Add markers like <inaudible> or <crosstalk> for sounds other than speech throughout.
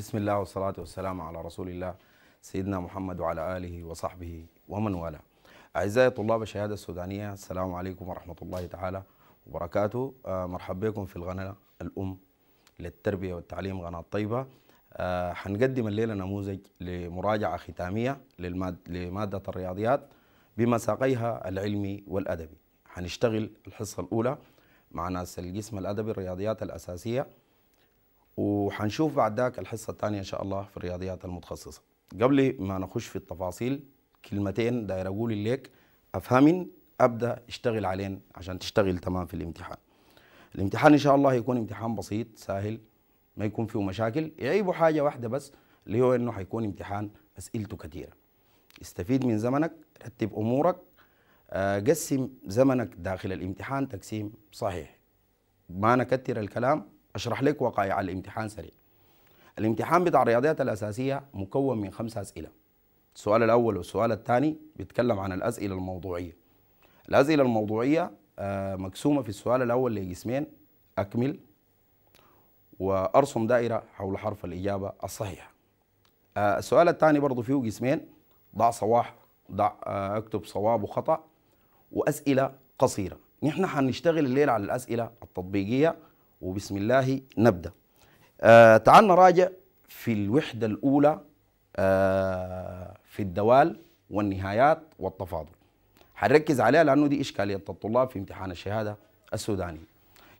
بسم الله والصلاة والسلام على رسول الله سيدنا محمد وعلى آله وصحبه ومن والاه أعزائي طلاب الشهادة السودانية السلام عليكم ورحمة الله تعالى وبركاته آه، مرحبا بكم في القناة الأم للتربية والتعليم قناة طيبة آه، حنقدم الليلة نموذج لمراجعة ختامية لمادة الرياضيات بمساقيها العلمي والأدبي حنشتغل الحصة الأولى مع ناس الجسم الأدبي الرياضيات الأساسية وحنشوف بعد ذاك الحصه الثانيه ان شاء الله في الرياضيات المتخصصه قبل ما نخش في التفاصيل كلمتين داير اقول لك افهمن ابدا اشتغل علين عشان تشتغل تمام في الامتحان الامتحان ان شاء الله يكون امتحان بسيط سهل ما يكون فيه مشاكل يعيبه حاجه واحده بس اللي هو انه حيكون امتحان اسئلته كثيره استفيد من زمنك رتب امورك آه، قسم زمنك داخل الامتحان تقسيم صحيح ما نكتر الكلام اشرح لك وقايع على الامتحان سريع الامتحان بتاع الرياضيات الاساسيه مكون من خمس اسئله السؤال الاول والسؤال الثاني بيتكلم عن الاسئله الموضوعيه الاسئله الموضوعيه آه، مقسومه في السؤال الاول لقسمين اكمل وارسم دائره حول حرف الاجابه الصحيحه آه، السؤال الثاني برضه فيه قسمين ضع صواح ضع آه، اكتب صواب وخطا واسئله قصيره نحن حنشتغل الليله على الاسئله التطبيقيه وبسم الله نبدأ آه تعال نراجع في الوحدة الأولى آه في الدوال والنهايات والتفاضل حنركز عليها لأنه دي إشكالية الطلاب في امتحان الشهادة السوداني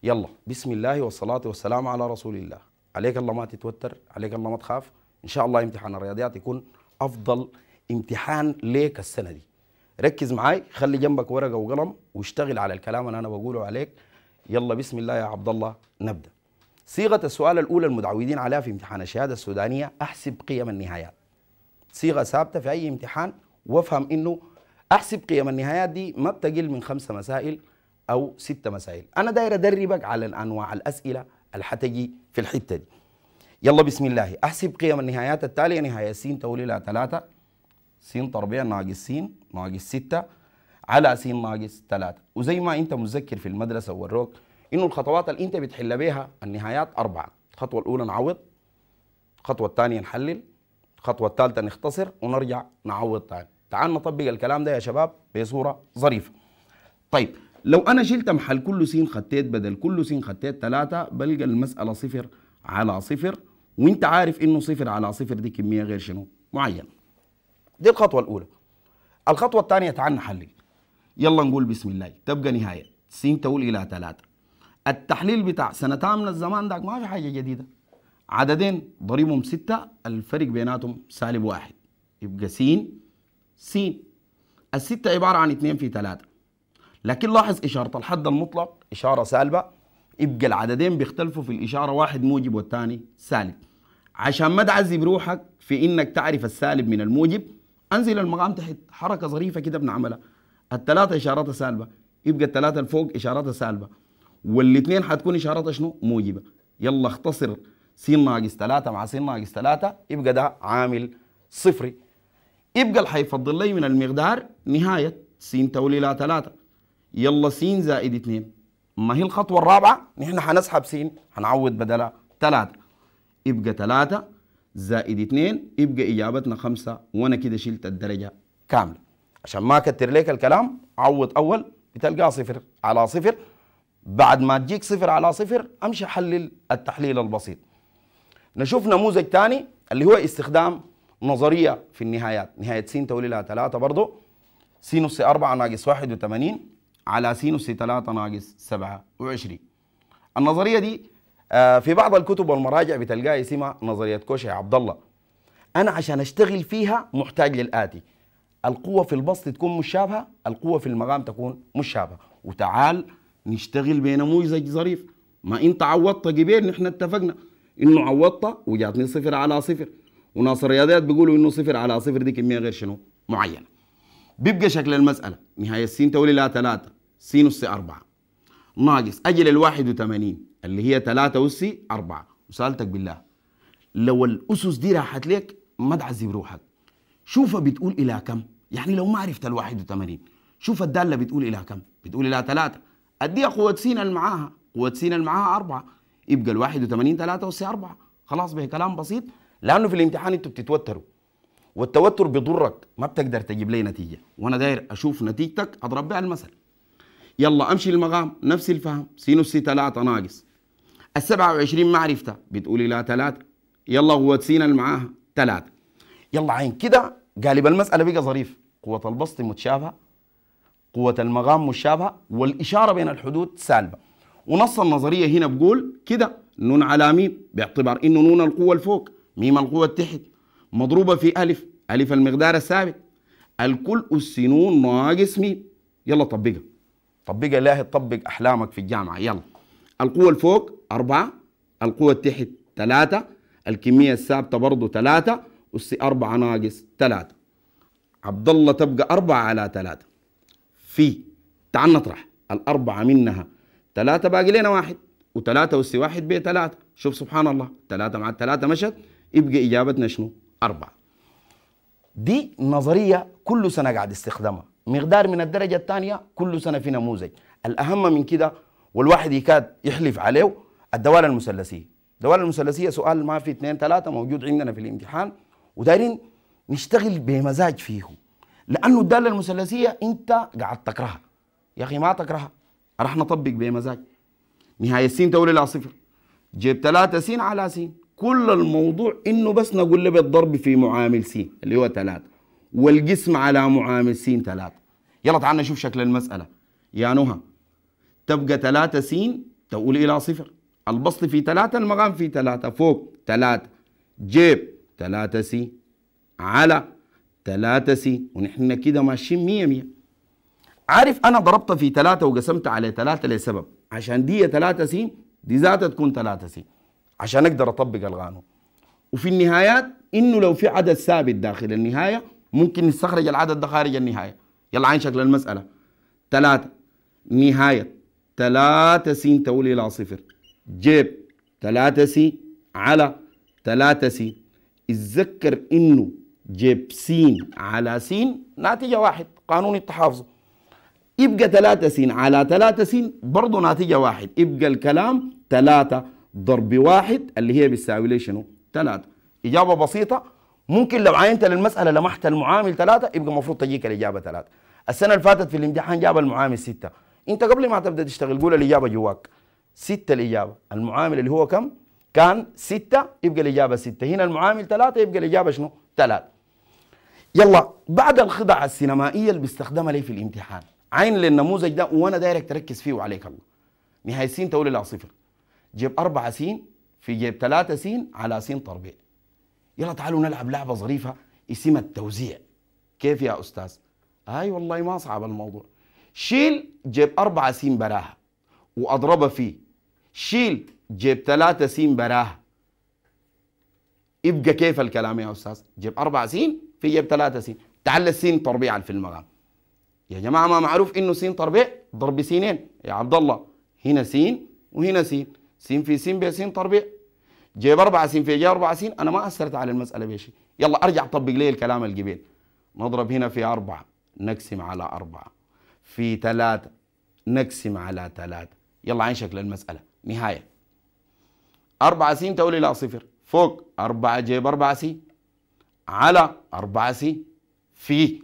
يلا بسم الله والصلاة والسلام على رسول الله عليك الله ما تتوتر عليك الله ما تخاف إن شاء الله امتحان الرياضيات يكون أفضل امتحان ليك السنة دي ركز معاي خلي جنبك ورقة وقلم واشتغل على الكلام اللي أنا بقوله عليك يلا بسم الله يا عبد الله نبدا صيغه السؤال الاولى المتعودين عليها في امتحان الشهاده السودانيه احسب قيم النهايات صيغه ثابته في اي امتحان وافهم انه احسب قيم النهايات دي ما بتقل من خمسه مسائل او ستة مسائل انا داير ادربك على انواع الاسئله اللي حتجي في الحته دي يلا بسم الله احسب قيم النهايات التاليه نهايه س تولي لها 3 س تربيع ناقص س ناقص 6 على س ناقص 3 وزي ما انت متذكر في المدرسه وروك انه الخطوات اللي انت بتحل بيها النهايات اربعه الخطوه الاولى نعوض الخطوه الثانيه نحلل الخطوه الثالثه نختصر ونرجع نعوض ثاني تعال نطبق الكلام ده يا شباب بصوره ظريفه طيب لو انا شلت محل كل س خطيت بدل كل س خطيت 3 بلقى المساله صفر على صفر وانت عارف انه صفر على صفر دي كميه غير شنو معينه دي الخطوه الاولى الخطوه الثانيه تعال نحلل يلا نقول بسم الله تبقى نهاية سين تقول إلى ثلاثة التحليل بتاع سنتان من الزمان داك ما في حاجة جديدة عددين ضريبهم ستة الفرق بيناتهم سالب واحد يبقى سين سين الستة عبارة عن اثنين في ثلاثة لكن لاحظ إشارة الحد المطلق إشارة سالبة يبقى العددين بيختلفوا في الإشارة واحد موجب والثاني سالب عشان ما تعذب روحك في إنك تعرف السالب من الموجب أنزل المقام تحت حركة ظريفة كده بنعملها الثلاثه اشارات سالبه يبقى الثلاثه الفوق اشارات سالبه والاثنين حتكون اشارات شنو موجبه يلا اختصر س ناقص 3 مع س ناقص 3 يبقى ده عامل صفري يبقى اللي حيفضل لي من المقدار نهايه س تولي لها 3 يلا س زائد 2 ما هي الخطوه الرابعه نحن حنسحب س حنعوض بدلها 3 يبقى 3 زائد 2 يبقى اجابتنا 5 وانا كده شلت الدرجه كامله عشان ما اكتر لك الكلام عوض اول بتلقاه صفر على صفر بعد ما تجيك صفر على صفر امشي حلل التحليل البسيط نشوف نموذج ثاني اللي هو استخدام نظريه في النهايات نهايه س تولي لها 3 برضه سينوس 4 ناقص 81 على سينوس 3 ناقص 27 النظريه دي آه، في بعض الكتب والمراجع بتلقاها اسمها نظريه كوشي عبد الله انا عشان اشتغل فيها محتاج للاتي القوة في البسط تكون مشابهة القوة في المقام تكون مشابهة وتعال نشتغل بنموذج ظريف ما انت عوضت قبيل نحن اتفقنا انه عوضت وجاتني صفر على صفر وناصر الرياضيات بيقولوا انه صفر على صفر دي كمية غير شنو معينة بيبقى شكل المسألة نهاية السين تولي لها ثلاثة سين اس أربعة ناقص أجل الواحد وثمانين اللي هي ثلاثة أس أربعة وسألتك بالله لو الأسس دي راحت لك ما تعذب روحك شوفها بتقول إلى كم يعني لو ما عرفت ال 81 شوف الدالة بتقول إلى كم بتقول إلى 3 أديها قوة سين اللي معاها قوة سين اللي معاها 4 يبقى ال 81 3 أس 4 خلاص به كلام بسيط لأنه في الامتحان أنتوا بتتوتروا والتوتر بيضرك ما بتقدر تجيب لي نتيجة وأنا داير أشوف نتيجتك أضرب بها المثل يلا أمشي للمقام نفس الفهم سين أس 3 ناقص ال 27 ما عرفتها بتقول إلى 3 يلا قوة سين اللي معاها 3 يلا عين كده قالب المساله بقى ظريف قوه البسط متشابهه قوه المغام متشابهه والاشاره بين الحدود سالبه ونص النظريه هنا بقول كده نون على ميم باعتبار انه نون القوه الفوق ميم القوه التحت مضروبه في الف الف المقدار الثابت الكل السنون ناقص ميم يلا طبقها طبقها لا تطبق احلامك في الجامعه يلا القوه الفوق أربعة القوة التحت ثلاثة الكمية الثابتة برضه ثلاثة أس 4 ناقص 3 عبد الله تبقى 4 على 3 في تعال نطرح الأربعة منها 3 باقي لنا واحد و3 أس 1 ب 3 شوف سبحان الله 3 مع 3 مشت يبقى إجابتنا شنو؟ 4 دي نظرية كل سنة قاعد استخدامها مقدار من الدرجة الثانية كل سنة في نموذج الأهم من كده والواحد يكاد يحلف عليه الدوالة المثلثية الدوالة المثلثية سؤال ما في اثنين ثلاثة موجود عندنا في الامتحان ودايرين نشتغل بمزاج فيهم لانه الداله المثلثيه انت قاعد تكرهها يا اخي ما تكرهها راح نطبق بمزاج نهايه السين تولي لا صفر جيب 3 س على س كل الموضوع انه بس نقول له بالضرب في معامل س اللي هو 3 والقسم على معامل س 3 يلا تعال نشوف شكل المساله يا نهى تبقى 3 س تؤول الى صفر البسط في 3 المقام في 3 فوق 3 جيب 3 سي على 3 سي ونحن كده ماشيين مية مية عارف أنا ضربت في 3 وقسمت على 3 لسبب عشان دي 3 سي دي ذاتها تكون 3 سي عشان أقدر أطبق القانون وفي النهايات إنه لو في عدد ثابت داخل النهاية ممكن نستخرج العدد ده خارج النهاية يلا عين شكل المسألة 3 نهاية 3 س تولي إلى صفر جيب 3 س على 3 س اتذكر انه جيب سين على سين ناتجه واحد قانون التحافظ يبقى 3 سين على 3 سين برضه ناتجه واحد يبقى الكلام 3 ضرب واحد اللي هي بتساوي لي شنو؟ 3 اجابه بسيطه ممكن لو عينت للمساله لمحت المعامل 3 يبقى المفروض تجيك الاجابه 3 السنه اللي فاتت في الامتحان جاب المعامل 6 انت قبل ما تبدا تشتغل قول الاجابه جواك 6 الاجابه المعامل اللي هو كم؟ كان ستة يبقى الإجابة ستة هنا المعامل ثلاثة يبقى الإجابة شنو ثلاثة يلا بعد الخدع السينمائية اللي بيستخدمها لي في الامتحان عين للنموذج ده وأنا دايرك تركز فيه وعليك الله نهاية سين تولي لها صفر جيب أربعة سين في جيب ثلاثة سين على سين تربيع يلا تعالوا نلعب لعبة ظريفة اسمها التوزيع كيف يا أستاذ؟ هاي آه والله ما صعب الموضوع شيل جيب أربعة سين براها وأضربها فيه شيل جيب ثلاثة سين براه يبقى كيف الكلام يا أستاذ جيب أربع سين في جيب ثلاثة سين تعال السين تربيع في المقام يا جماعة ما معروف إنه سين تربيع ضرب سينين يا عبد الله هنا سين وهنا سين سين في سين بسين تربيع جيب أربع سين في جيب أربع سين أنا ما أثرت على المسألة بشيء يلا أرجع طبق لي الكلام القبيل نضرب هنا في أربعة نقسم على أربعة في ثلاثة نقسم على ثلاثة يلا عين شكل المسألة نهاية 4 س تولي الى صفر فوق 4 جيب 4 س على 4 س في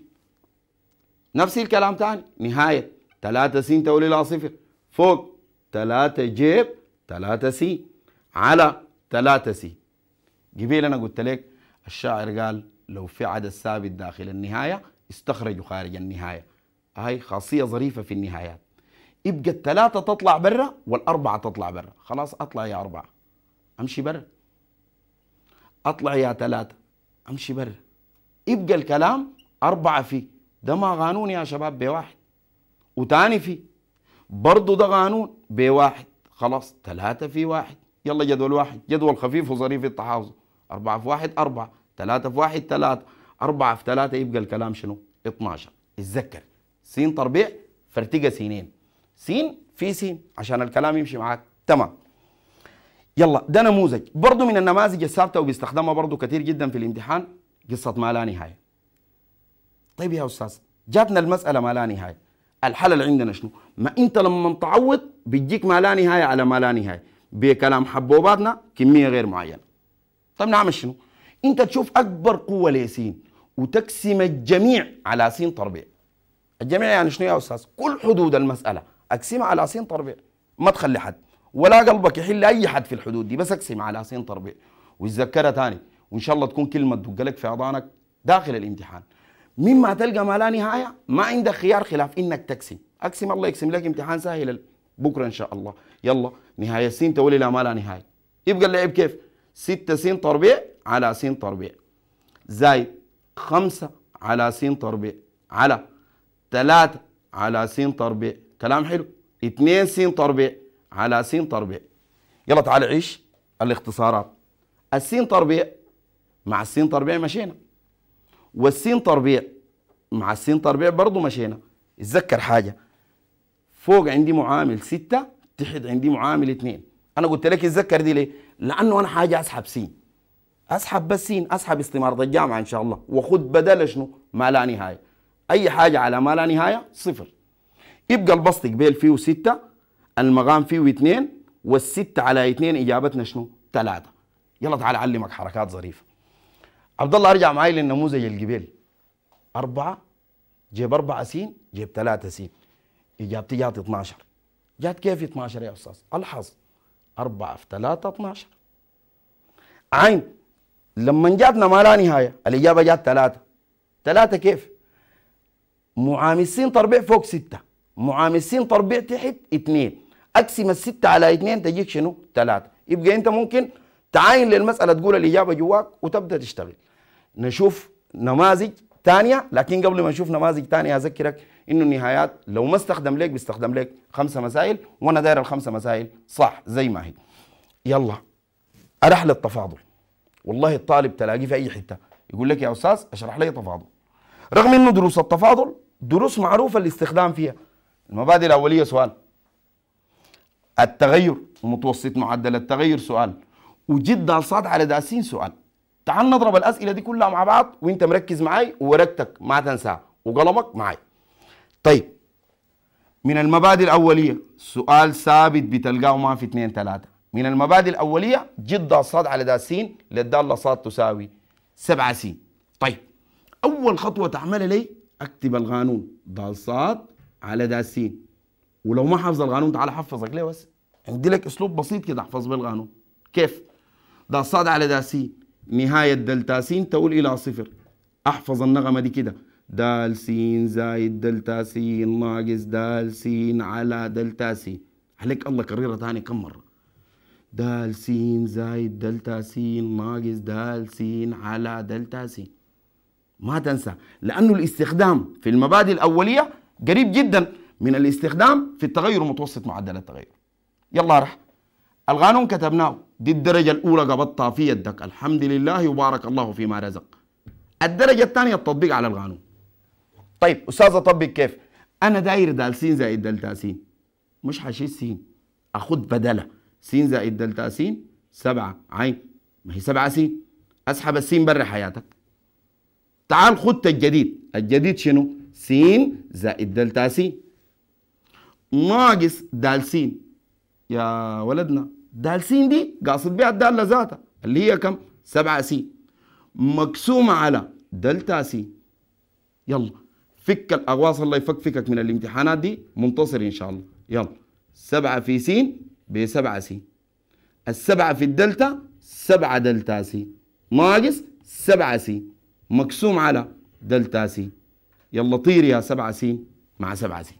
نفس الكلام تاني نهاية 3 س تولي الى صفر فوق 3 جيب 3 س على 3 س قبيل انا قلت لك الشاعر قال لو في عدد ثابت داخل النهاية استخرجوا خارج النهاية هاي خاصية ظريفة في النهايات يبقى الثلاثة تطلع برا والأربعة تطلع برا خلاص أطلع يا أربعة امشي برا اطلع يا ثلاثه امشي برا يبقى الكلام اربعه فيه ده ما قانون يا شباب بواحد وتاني فيه برضه ده قانون بواحد خلاص ثلاثه في واحد يلا جدول واحد جدول خفيف وظريف التحافظ أربعة في واحد أربعة ثلاثة في واحد ثلاثة أربعة في ثلاثة يبقى الكلام شنو 12 اتذكر سين تربيع فرتقة سينين سين في سين عشان الكلام يمشي معاك تمام يلا ده نموذج برضه من النماذج الثابته وبيستخدمها برضه كثير جدا في الامتحان قصه ما لا نهايه طيب يا استاذ جاتنا المساله ما لا نهايه الحل اللي عندنا شنو ما انت لما تعوض بيجيك ما لا نهايه على ما لا نهايه بكلام حبوباتنا كميه غير معينه طيب نعمل شنو انت تشوف اكبر قوه لسين وتقسم الجميع على سين تربيع الجميع يعني شنو يا استاذ كل حدود المساله اقسمها على سين تربيع ما تخلي حد ولا قلبك يحل اي حد في الحدود دي بس اقسم على سين تربيع وتذكرها ثاني وان شاء الله تكون كلمه تدق لك في اضانك داخل الامتحان مما تلقى ما لا نهايه ما عندك خيار خلاف انك تقسم اقسم الله يقسم لك امتحان سهل بكره ان شاء الله يلا نهايه سين تولي لا ما لا نهايه يبقى اللعب كيف 6 سين تربيع على سين تربيع زائد 5 على سين تربيع على 3 على سين تربيع كلام حلو 2 سين تربيع على س تربيع يلا تعال عيش الاختصارات السين تربيع مع السين تربيع مشينا والسين تربيع مع السين تربيع برضه مشينا اتذكر حاجة فوق عندي معامل ستة تحت عندي معامل اثنين أنا قلت لك اتذكر دي ليه؟ لأنه أنا حاجة أسحب سين أسحب بس سين أسحب استمارة الجامعة إن شاء الله وخد بدل شنو؟ ما لا نهاية أي حاجة على ما لا نهاية صفر يبقى البسط قبيل فيه ستة المقام فيه اثنين والست على اثنين اجابتنا شنو؟ ثلاثه يلا تعال اعلمك حركات ظريفه عبد الله ارجع معي للنموذج الجبال أربعة جيب أربعة سين جيب ثلاثة سين إجابتي جات 12 جات كيف 12 يا أستاذ؟ الحظ أربعة في ثلاثة 12 عين لما جاتنا ما لا نهاية الإجابة جات ثلاثة ثلاثة كيف؟ معامل سين تربيع فوق ستة معامل سين تربيع تحت اثنين اقسم الستة على اثنين تجيك شنو؟ ثلاثة يبقى انت ممكن تعاين للمسألة تقول الإجابة جواك وتبدأ تشتغل نشوف نماذج ثانية لكن قبل ما نشوف نماذج ثانية أذكرك إنه النهايات لو ما استخدم لك بيستخدم لك خمسة مسائل وأنا داير الخمسة مسائل صح زي ما هي يلا أرحل التفاضل والله الطالب تلاقيه في أي حتة يقول لك يا أستاذ أشرح لي تفاضل رغم إنه دروس التفاضل دروس معروفة الاستخدام فيها المبادئ الأولية سؤال التغير ومتوسط معدل التغير سؤال وجد دال صاد على داسين سؤال تعال نضرب الاسئله دي كلها مع بعض وانت مركز معاي وورقتك ما تنساها وقلمك معاي طيب من المبادئ الاوليه سؤال ثابت بتلقاه ما في اثنين ثلاثه من المبادئ الاوليه جد صاد على داسين للداله صاد تساوي 7 س طيب اول خطوه تعملها لي اكتب القانون دال صاد على داسين ولو ما حافظ القانون تعال حفظك ليه بس عندي لك اسلوب بسيط كده احفظ بالقانون القانون كيف ده صاد على سي نهاية دلتا س تقول إلى صفر أحفظ النغمة دي كده دال س زايد دلتا س ناقص دال س على دلتا س عليك الله كررها تاني كم مرة دال س زايد دلتا س ناقص دال س على دلتا س ما تنسى لأنه الاستخدام في المبادئ الأولية قريب جداً من الاستخدام في التغير متوسط معدل التغير يلا رح القانون كتبناه دي الدرجة الأولى قبضتها في يدك الحمد لله وبارك الله فيما رزق الدرجة الثانية التطبيق على القانون طيب أستاذ أطبق كيف؟ أنا داير دالسين زائد دلتا سين مش حشيل سين أخذ بدلة سين زائد دلتا سين سبعة عين ما هي سبعة سين أسحب السين بره حياتك تعال خدت الجديد الجديد شنو؟ سين زائد دلتا سين ناقص دال س يا ولدنا دال س دي قاصد بها الدالة ذاتها اللي هي كم؟ 7 س مقسومة على دلتا س يلا فك الأغواص الله يفكفكك من الامتحانات دي منتصر إن شاء الله يلا 7 في س ب 7 ال السبعة في الدلتا 7 دلتا س ناقص 7 س مقسوم على دلتا س يلا طير يا 7 س مع 7 س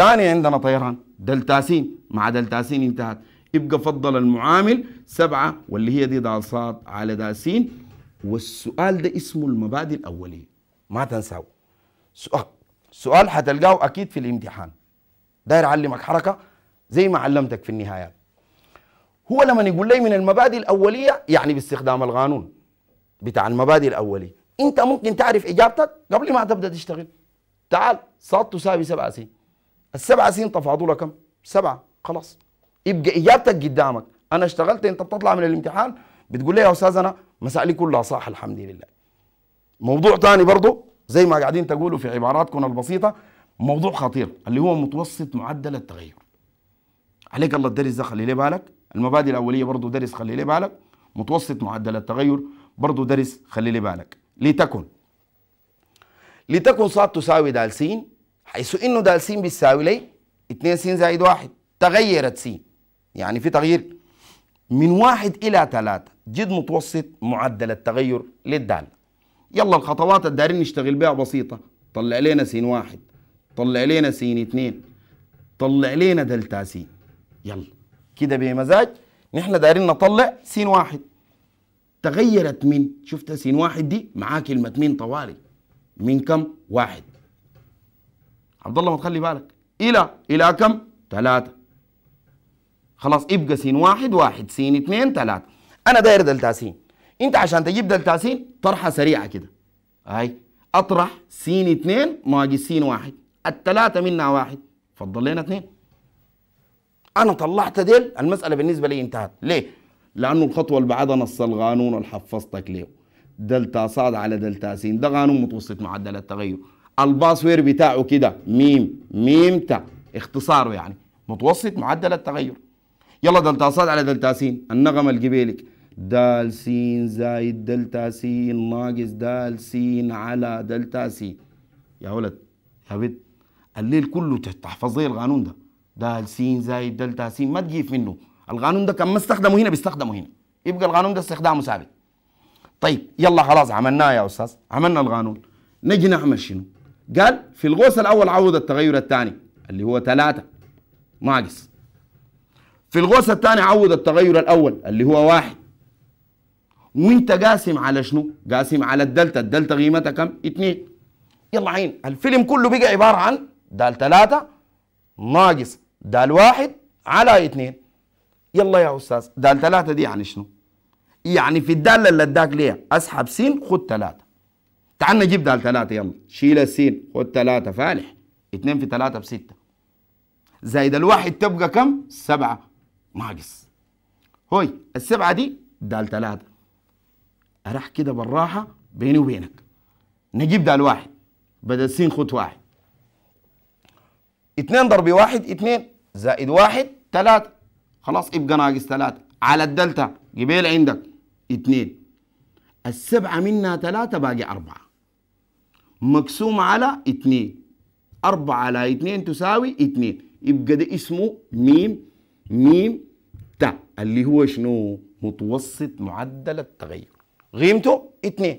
تاني عندنا طيران دلتا س مع دلتا س انتهت يبقى فضل المعامل سبعة واللي هي دي دال صاد على دال س والسؤال ده اسمه المبادئ الأولية ما تنساو سؤال سؤال حتلقاه أكيد في الامتحان داير أعلمك حركة زي ما علمتك في النهايات هو لما يقول لي من المبادئ الأولية يعني باستخدام القانون بتاع المبادئ الأولية أنت ممكن تعرف إجابتك قبل ما تبدأ تشتغل تعال صاد تساوي سبعة سين السبعة سنين تفاضلها كم؟ سبعة خلاص يبقى إجابتك قدامك أنا اشتغلت أنت بتطلع من الامتحان بتقول لي يا أستاذ أنا مسائلي كلها صح الحمد لله موضوع تاني برضه زي ما قاعدين تقولوا في عباراتكم البسيطة موضوع خطير اللي هو متوسط معدل التغير عليك الله الدرس ده خلي لي بالك المبادئ الأولية برضه درس خلي لي بالك متوسط معدل التغير برضه درس خلي لي بالك لتكن لتكن صاد تساوي دال س حيث انه د س بتساوي لي 2 س زائد 1 تغيرت س يعني في تغيير من 1 الى 3 جد متوسط معدل التغير للدال يلا الخطوات الدارين نشتغل بها بسيطه طلع لنا س واحد طلع لنا س اثنين طلع لنا دلتا س يلا كده بمزاج نحن دايرين نطلع س واحد تغيرت من شفت س واحد دي معاه كلمه من طوالي من كم واحد عبد الله ما تخلي بالك الى الى كم ثلاثة خلاص يبقى سين واحد واحد سين اثنين ثلاثة انا داير دلتا سين انت عشان تجيب دلتا سين طرحة سريعة كده هاي اطرح سين اثنين ناقص سين واحد الثلاثة منها واحد فضل لنا اثنين انا طلعت ديل المسألة بالنسبة لي انتهت ليه لانه الخطوة اللي بعدها نص القانون اللي حفظتك ليه دلتا صاد على دلتا سين ده قانون متوسط معدل التغير الباسوير بتاعه كده ميم ميم تا اختصاره يعني متوسط معدل التغير يلا دلتا صاد على دلتا سين النغمه الجبيلك دال سين زايد دلتا سين ناقص دال سين على دلتا سين يا ولد يا بنت الليل كله تحفظ لي القانون ده دال سين زايد دلتا سين ما تجيب منه القانون ده كان ما استخدمه هنا بيستخدمه هنا يبقى القانون ده استخدامه ثابت طيب يلا خلاص عملناه يا استاذ عملنا القانون نجي نعمل شنو قال في الغوث الأول عوض التغير الثاني اللي هو ثلاثة ناقص في الغوث الثاني عوض التغير الأول اللي هو واحد وانت قاسم على شنو؟ قاسم على الدلتا، الدلتا قيمتها كم؟ اثنين يلا عين الفيلم كله بقى عبارة عن دال ثلاثة ناقص دال واحد على اثنين يلا يا أستاذ دال ثلاثة دي يعني شنو؟ يعني في الدالة اللي اداك ليها اسحب س خد ثلاثة تعال نجيب ده ثلاثة يلا شيل السين خد ثلاثة فالح اثنين في ثلاثة بستة زائد الواحد تبقى كم؟ سبعة ناقص هوي السبعة دي دال ثلاثة أروح كده بالراحة بيني وبينك نجيب دال واحد بدل سين خد واحد اثنين ضرب واحد اثنين زائد واحد ثلاثة خلاص يبقى ناقص ثلاثة على الدلتا قبيل عندك اثنين السبعة منها ثلاثة باقي أربعة مقسوم على 2 4 على 2 تساوي 2 يبقى ده اسمه ميم ميم تا اللي هو شنو متوسط معدل التغير قيمته 2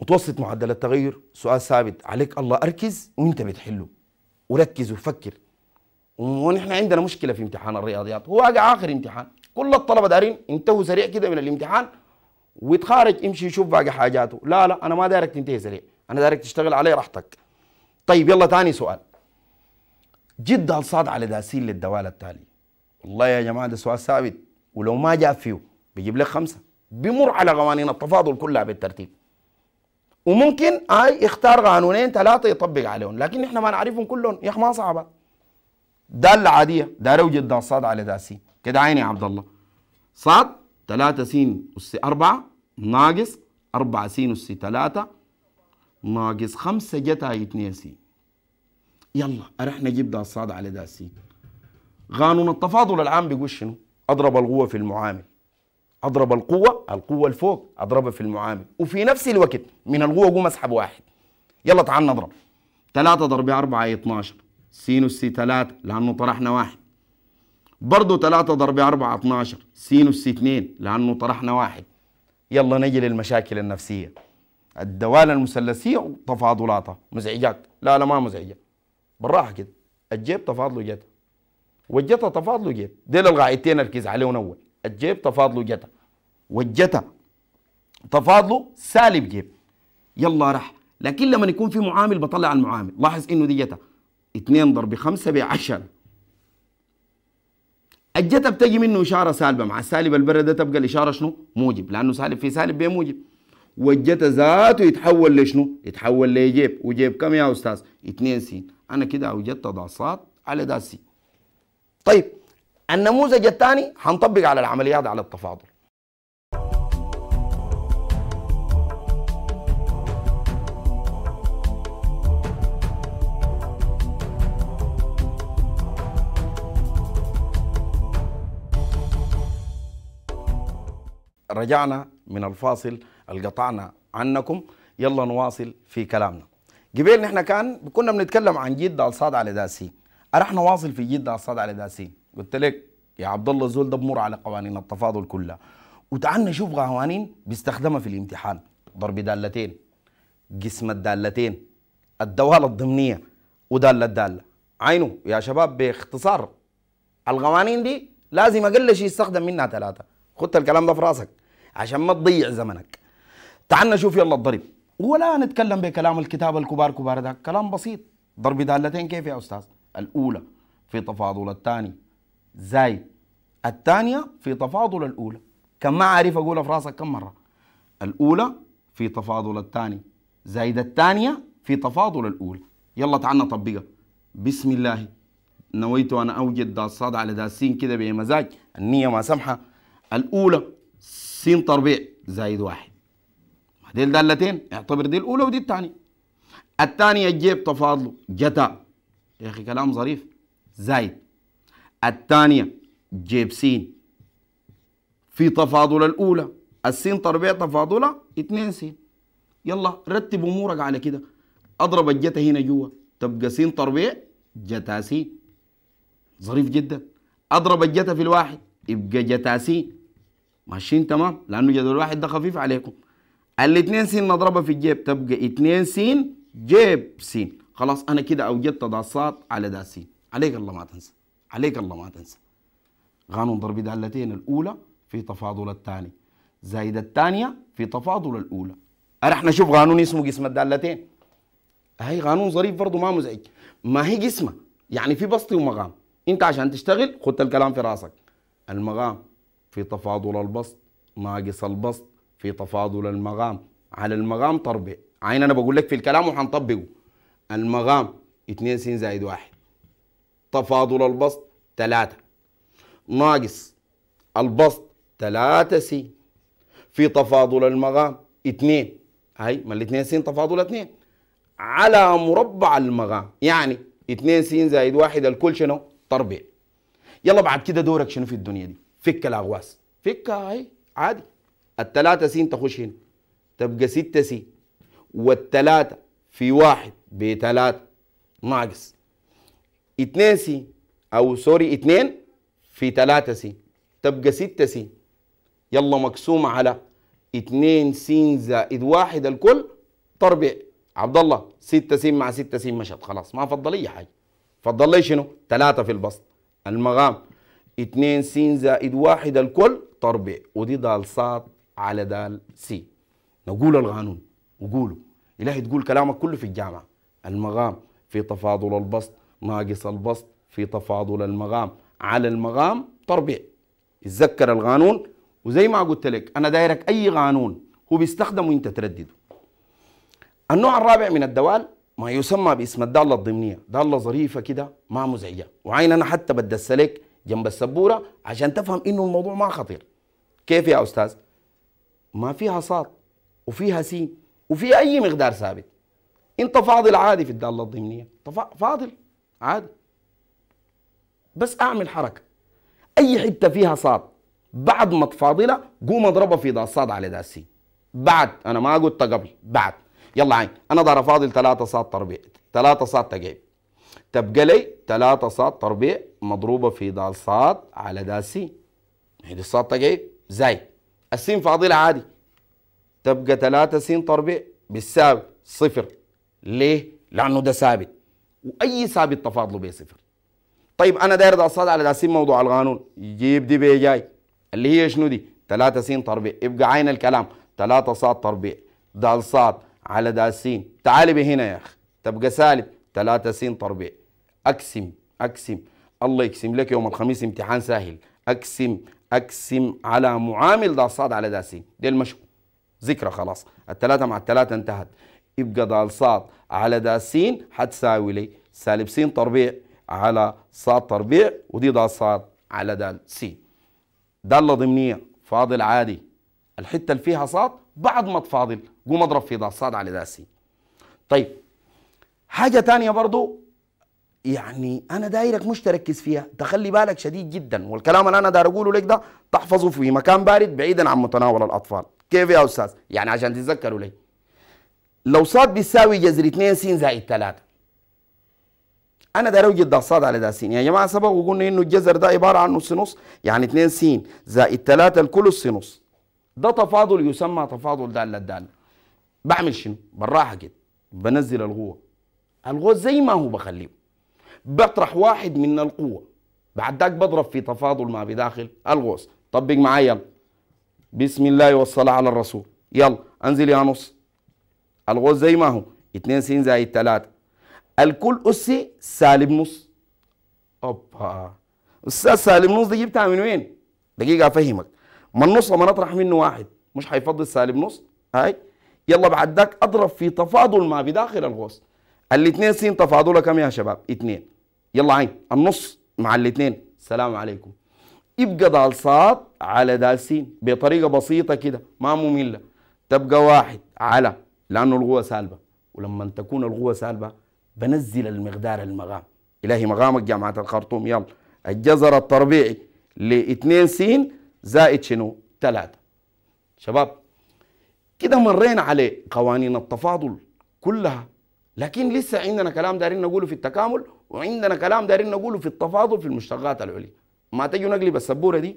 متوسط معدل التغير سؤال ثابت عليك الله اركز وانت بتحله وركز وفكر ونحن عندنا مشكله في امتحان الرياضيات هو اخر امتحان كل الطلبه دارين انتهوا سريع كده من الامتحان ويتخارج يمشي يشوف باقي حاجاته لا لا انا ما دايرك تنتهي سريع انا دايرك تشتغل عليه راحتك طيب يلا ثاني سؤال جد الصاد على داسين للدوال التالي والله يا جماعة ده سؤال ثابت ولو ما جاء فيه بيجيب لك خمسة بيمر على قوانين التفاضل كلها بالترتيب وممكن اي يختار قانونين ثلاثة يطبق عليهم لكن احنا ما نعرفهم كلهم يا اخي ما صعبة دالة عادية دارو جدا الصاد على داسين كده عيني يا عبد الله صاد ثلاثة سين أس أربعة ناقص 4 سينوس سي 3 ناقص 5 جتا 2 س يلا رح نجيب ده الصاد على ده س قانون التفاضل العام بيقول شنو؟ أضرب القوة في المعامل أضرب القوة القوة الفوق أضربها في المعامل وفي نفس الوقت من القوة قوم أسحب واحد يلا تعال نضرب 3 ضرب 4 12 سينوس سي 3 لأنه طرحنا واحد برضه 3 ضرب 4 12 سينوس سي 2 لأنه طرحنا واحد يلا نجي للمشاكل النفسيه الدوالة المثلثية وتفاضلاتها مزعجاك لا لا ما مزعجة بالراحة كده الجيب تفاضله جتا وجتها تفاضله جيب ديل القاعدتين نركز عليهم أول الجيب تفاضله جتا وجتها تفاضله سالب جيب يلا راح لكن لما يكون في معامل بطلع المعامل لاحظ انه دي جتا 2 ضرب 5 ب 10 الجتا بتجي منه اشاره سالبه مع السالب البرد ده تبقى الاشاره شنو؟ موجب لانه سالب في سالب بيه موجب والجتا ذاته يتحول لشنو؟ يتحول لجيب وجيب كم يا استاذ؟ 2 س انا كده اوجدت ص على داس س طيب النموذج الثاني هنطبق على العمليات على التفاضل رجعنا من الفاصل القطعنا عنكم يلا نواصل في كلامنا قبل نحن كان كنا بنتكلم عن جد الصاد على داسي رحنا واصل في جد الصاد على داسي قلت لك يا عبد الله الزول ده بمر على قوانين التفاضل كلها وتعال نشوف قوانين بيستخدمها في الامتحان ضرب دالتين قسم الدالتين الدوالة الضمنية ودالة الدالة عينه يا شباب باختصار القوانين دي لازم اقل شيء يستخدم منها ثلاثة خدت الكلام ده في راسك عشان ما تضيع زمنك تعال نشوف يلا الضرب ولا نتكلم بكلام الكتاب الكبار كبار ده كلام بسيط ضرب دالتين كيف يا أستاذ الأولى في تفاضل الثاني زايد الثانية في تفاضل الأولى كان ما عارف أقولها في راسك كم مرة الأولى في تفاضل الثاني زايد الثانية في تفاضل الأولى يلا تعال نطبقها بسم الله نويت أنا أوجد دا الصاد على دا السين كده بمزاج النية ما سمحة الأولى س تربيع زائد واحد دي دالتين اعتبر دي الأولى ودي الثانية الثانية الجيب تفاضله جتا يا أخي كلام ظريف زايد الثانية جيب س في تفاضل الأولى السين تربيع تفاضلها 2 س يلا رتب أمورك على كده أضرب الجتا هنا جوا تبقى س تربيع جتا س ظريف جدا أضرب الجتا في الواحد يبقى جتا س ماشيين تمام لانه جدول واحد ده خفيف عليكم الاثنين س نضربها في الجيب تبقى اثنين س جيب س خلاص انا كده اوجدت ص على دا س عليك الله ما تنسى عليك الله ما تنسى قانون ضرب دالتين الاولى في تفاضل الثاني زائد الثانيه في تفاضل الاولى احنا نشوف قانون اسمه قسم الدالتين هي قانون ظريف برضه ما مزعج ما هي قسمه يعني في بسط ومقام انت عشان تشتغل خدت الكلام في راسك المقام في تفاضل البسط ناقص البسط في تفاضل المغام على المغام تربيع عين انا بقول لك في الكلام وحنطبقه المغام 2 س زائد 1 تفاضل البسط 3 ناقص البسط 3 س في تفاضل المغام 2 هاي ما ال 2 س تفاضل 2 على مربع المغام يعني 2 س زائد 1 الكل شنو؟ تربيع يلا بعد كده دورك شنو في الدنيا دي؟ فك الاغواس فك اهي عادي الثلاثة سين تخش هنا تبقى ستة سين والثلاثة في واحد بتلاتة ناقص اثنين سين او سوري اثنين في ثلاثة سين تبقى ستة سين يلا مقسومة على اثنين سين زائد واحد الكل تربيع عبد الله ستة سين مع ستة سين مشت خلاص ما فضل اي حاجة فضل لي شنو؟ ثلاثة في البسط المغام 2 س زائد واحد الكل تربيع ودي دال ص على دال س نقول القانون وقوله إلهي تقول كلامك كله في الجامعة المغام في تفاضل البسط ناقص البسط في تفاضل المغام على المغام تربيع اتذكر القانون وزي ما قلت لك انا دايرك اي قانون هو بيستخدم وانت تردده النوع الرابع من الدوال ما يسمى باسم الداله الضمنيه داله ظريفه كده ما مزعجه وعين انا حتى بدي لك جنب السبوره عشان تفهم انه الموضوع ما خطير كيف يا استاذ ما فيها صاد وفيها سين وفي اي مقدار ثابت انت فاضل عادي في الداله الضمنيه فاضل عادي بس اعمل حركه اي حته فيها صاد بعد ما تفاضلها قوم اضربها في دا الصاد على ذا السين بعد انا ما قلت قبل بعد يلا عين انا ضرب فاضل ثلاثة صاد تربيع ثلاثة صاد تقعيب تبقى لي 3 ص تربيع مضروبة في د ص على د س هي يعني دي الصاد تقعي زي السين فاضلة عادي تبقى 3 س تربيع بالساوي صفر ليه؟ لأنه ده ثابت وأي ثابت تفاضله به صفر طيب أنا داير د ص على د س موضوع القانون يجيب دي بي جاي اللي هي شنو دي؟ 3 س تربيع يبقى عين الكلام 3 ص تربيع د ص على د س تعالي بهنا يا أخي تبقى سالب ثلاثة س تربيع اقسم اقسم الله يقسم لك يوم الخميس امتحان سهل اقسم اقسم على معامل ضال صاد على ذا سين دي المشو ذكرى خلاص الثلاثه مع الثلاثه انتهت يبقى ضال صاد على ذا سين حتساوي لي سالب س تربيع على صاد تربيع ودي ضال صاد على دال سين داله ضمنيه فاضل عادي الحته اللي فيها صاد بعد ما تفاضل قوم اضرب في ضال صاد على ذا سين طيب حاجة تانية برضو يعني أنا دايرك مش تركز فيها تخلي بالك شديد جدا والكلام اللي أنا داير أقوله لك ده تحفظه في مكان بارد بعيدا عن متناول الأطفال كيف يا أستاذ؟ يعني عشان تتذكروا لي لو صاد بيساوي جذر 2 س زائد 3 انا دار اوجد ده صاد على ده س يا جماعه سبق وقلنا انه الجذر ده عباره عن نص نص يعني 2 س زائد 3 الكل السينوس ده تفاضل يسمى تفاضل داله داله بعمل شنو؟ بالراحه كده بنزل القوه الغوز زي ما هو بخليه بطرح واحد من القوة بعد ذاك بضرب في تفاضل ما بداخل الغوز طبق معايا يلا بسم الله والصلاة على الرسول يلا انزل يا نص الغوز زي ما هو 2 س زائد 3 الكل أسي سالب نص أوبا أستاذ سالب نص دي جبتها من وين؟ دقيقة أفهمك ما النص لما نطرح منه واحد مش هيفضل سالب نص هاي يلا بعد ذاك أضرب في تفاضل ما بداخل الغوص الاثنين سين تفاضلة كم يا شباب؟ اثنين يلا عين النص مع الاثنين السلام عليكم يبقى دال صاد على دال سين بطريقه بسيطه كده ما ممله تبقى واحد على لانه القوه سالبه ولما تكون القوه سالبه بنزل المقدار المغام الهي مغامك جامعه الخرطوم يلا الجزر التربيعي لاثنين سين س زائد شنو؟ ثلاثة شباب كده مرينا على قوانين التفاضل كلها لكن لسه عندنا كلام دارين نقوله في التكامل وعندنا كلام دارين نقوله في التفاضل في المشتقات العليا ما تجوا نقلب السبوره دي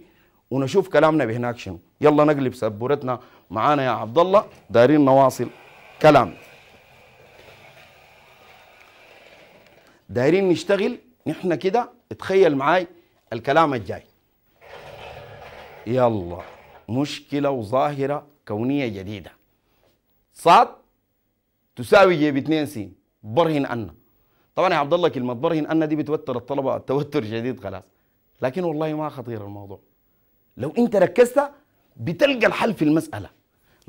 ونشوف كلامنا بهناك شنو يلا نقلب سبورتنا معانا يا عبد الله دارين نواصل كلام دايرين نشتغل نحن كده اتخيل معاي الكلام الجاي يلا مشكلة وظاهرة كونية جديدة صاد تساوي جيب 2 س برهن ان طبعا يا عبد الله كلمه برهن ان دي بتوتر الطلبه توتر شديد خلاص لكن والله ما خطير الموضوع لو انت ركزت بتلقى الحل في المساله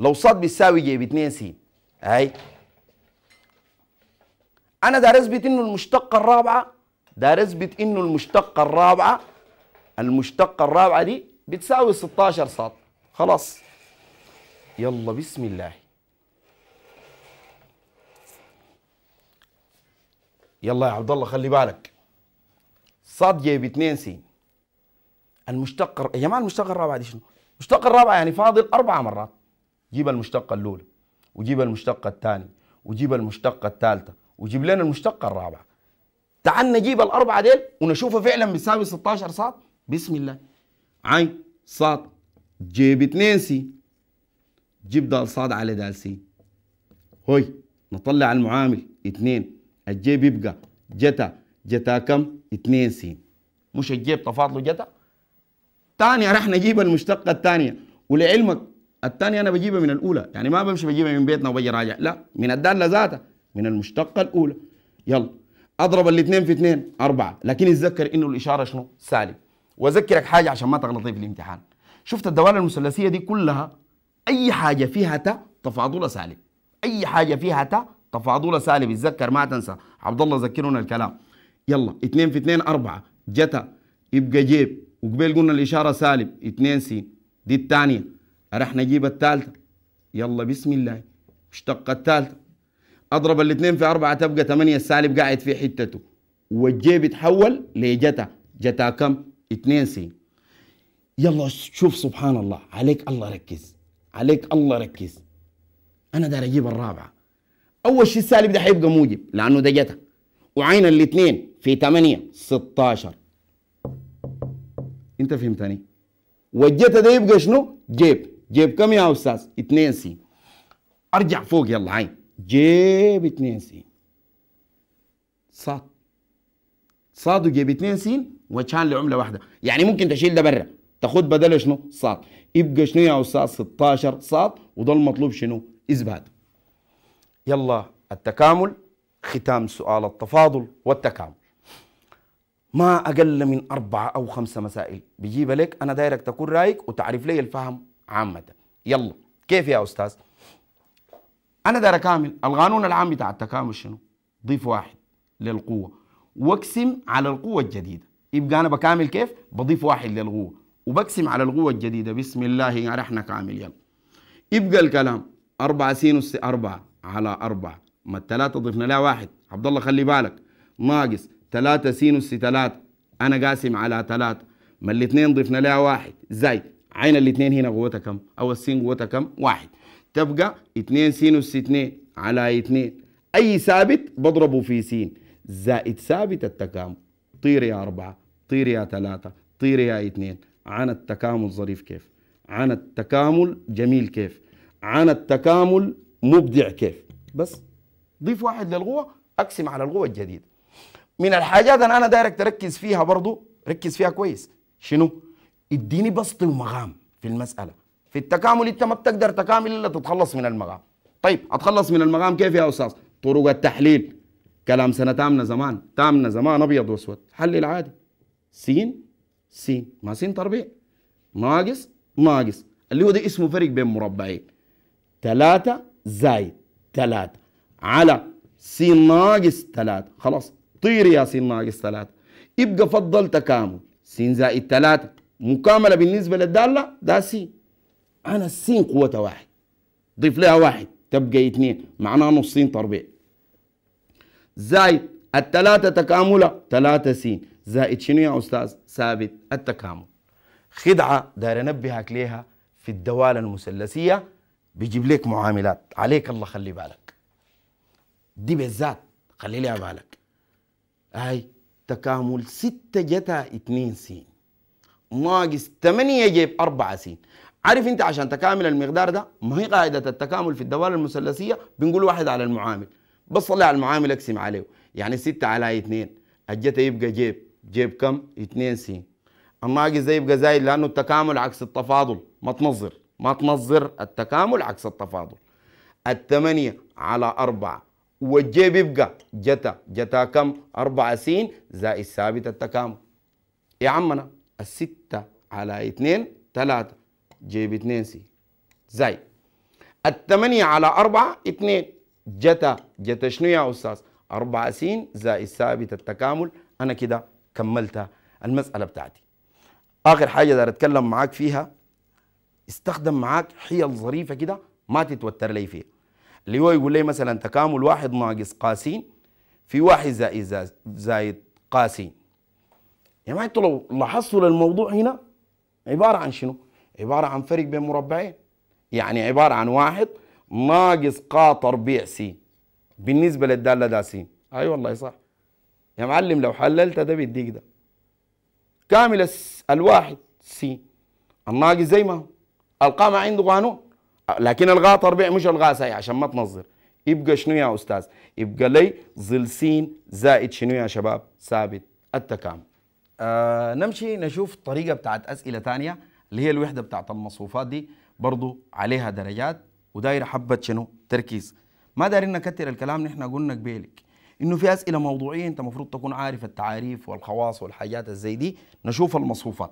لو صاد بتساوي جيب 2 س اي انا دار اثبت انه المشتقه الرابعه دار اثبت انه المشتقه الرابعه المشتقه الرابعه دي بتساوي 16 ص خلاص يلا بسم الله يلا يا عبد الله خلي بالك صاد جايب 2 س المشتق يا جماعه المشتق الرابع دي شنو؟ المشتق الرابع يعني فاضل اربع مرات جيب المشتقة الأولى وجيب المشتقة الثانية وجيب المشتقة الثالثة وجيب لنا المشتقة الرابعة تعال نجيب الأربعة ديل ونشوفها فعلا بتساوي 16 صاد بسم الله عين صاد جيب 2 سي جيب دال صاد على دال سي هوي نطلع المعامل 2 الجيب يبقى جتا جتا كم؟ س مش الجيب طفات له جتا ثانية راح نجيب المشتقة الثانية ولعلمك الثانية أنا بجيبها من الأولى يعني ما بمشي بجيبها من بيتنا وبجي راجع لا من الدالة ذاتها من المشتقة الأولى يلا أضرب الاثنين في اثنين أربعة لكن اتذكر إنه الإشارة شنو؟ سالب وأذكرك حاجة عشان ما تغلطي في الامتحان شفت الدوالة المثلثية دي كلها أي حاجة فيها تاء تفاضلها سالب أي حاجة فيها تاء طب فاضوله سالب يتذكر ما تنسى عبد الله ذكرنا الكلام يلا 2 في 2 4 جتا يبقى جيب وقبل قلنا الاشاره سالب 2 س دي الثانيه راح نجيب الثالثه يلا بسم الله اشتق الثالثه اضرب الاثنين في أربعة تبقى 8 السالب قاعد في حتته والجيب يتحول لجتا جتا كم 2 س يلا شوف سبحان الله عليك الله ركز عليك الله ركز انا داير اجيب الرابعه اول شيء السالب ده حيبقى موجب لانه ده جتا وعين الاثنين في 8 16 انت فهمتني والجتا ده يبقى شنو جيب جيب كم يا استاذ 2 س ارجع فوق يلا عين جيب 2 س صاد صاد وجيب 2 س وتشان لعمله واحده يعني ممكن تشيل ده برا تاخد بدله شنو صاد يبقى شنو يا استاذ 16 صاد وده المطلوب شنو اثبات يلا التكامل ختام سؤال التفاضل والتكامل ما أقل من أربعة أو خمسة مسائل بيجيبها لك أنا دايرك تكون رايق وتعرف لي الفهم عامة يلا كيف يا أستاذ أنا داير كامل القانون العام بتاع التكامل شنو ضيف واحد للقوة واقسم على القوة الجديدة يبقى أنا بكامل كيف بضيف واحد للقوة وبقسم على القوة الجديدة بسم الله رحنا كامل يلا يبقى الكلام أربعة سينوس أربعة على أربعة ما الثلاثة ضفنا لها واحد عبد الله خلي بالك ناقص ثلاثة سين اس أنا قاسم على ثلاثة ما الاثنين ضفنا لها واحد زي عين الاثنين هنا قوتها كم أو السين قوتها كم واحد تبقى 2 سين 2 على 2 أي ثابت بضربه في سين زائد ثابت التكامل طير يا أربعة طير يا ثلاثة طير يا اثنين عن التكامل ظريف كيف عن التكامل جميل كيف عن التكامل مبدع كيف بس ضيف واحد للغوة أقسم على الغوة الجديدة من الحاجات انا أنا دايرك تركز فيها برضو ركز فيها كويس شنو اديني بسط ومغام في المسألة في التكامل أنت ما بتقدر تكامل إلا تتخلص من المغام طيب أتخلص من المغام كيف يا أستاذ طرق التحليل كلام سنة تامنة زمان تامنة زمان أبيض وأسود حلل عادي سين سين ما سين تربيع ناقص ناقص اللي هو ده اسمه فرق بين مربعين ثلاثة زائد 3 على س ناقص 3 خلاص طير يا س ناقص 3 يبقى فضل تكامل س زائد 3 مكامله بالنسبه للداله ده س انا س قوتها واحد ضيف لها واحد تبقى اثنين معناها نصين تربيع زائد الثلاثة تكاملة 3 س زائد شنو يا أستاذ ثابت التكامل خدعة داير أنبهك ليها في الدوال المثلثية بيجيب لك معاملات عليك الله خلي بالك دي بالذات خلي لها بالك هاي تكامل ستة جتا اتنين سين ناقص تمانية جيب أربعة سين عارف انت عشان تكامل المقدار ده ما هي قاعدة التكامل في الدوال المثلثية بنقول واحد على المعامل بس طلع المعامل اقسم عليه يعني ستة على اتنين الجتا يبقى جيب جيب كم؟ اتنين سين الناقص ده يبقى زايد لأنه التكامل عكس التفاضل ما تنظر ما تنظر التكامل عكس التفاضل الثمانية على أربعة والجي بيبقى جتا جتا كم أربعة سين زائد ثابت التكامل يا عمنا الستة على اثنين ثلاثة جيب اثنين سي زائد الثمانية على أربعة اثنين جتا جتا شنو يا أستاذ أربعة سين زائد ثابت التكامل أنا كده كملت المسألة بتاعتي آخر حاجة دار أتكلم معاك فيها استخدم معاك حيل ظريفه كده ما تتوتر لي فيها اللي هو يقول لي مثلا تكامل واحد ناقص قاسين في واحد زائد زائد قاسين يا يعني ما انتوا لو لاحظتوا للموضوع هنا عباره عن شنو؟ عباره عن فرق بين مربعين يعني عباره عن واحد ناقص قا تربيع سين بالنسبه للداله دا سين اي أيوة والله صح يا معلم لو حللت ده بيديك ده كامل الواحد سين الناقص زي ما هو القامة عنده قانون لكن الغاء تربيع مش الغاء ساي عشان ما تنظر يبقى شنو يا استاذ يبقى لي ظل سين زائد شنو يا شباب ثابت التكامل آه نمشي نشوف طريقة بتاعت أسئلة ثانية اللي هي الوحدة بتاعت المصفوفات دي برضو عليها درجات ودايرة حبة شنو تركيز ما دارين نكتر الكلام نحن قلنا قبيلك انه في اسئله موضوعيه انت المفروض تكون عارف التعاريف والخواص والحاجات الزي دي نشوف المصفوفات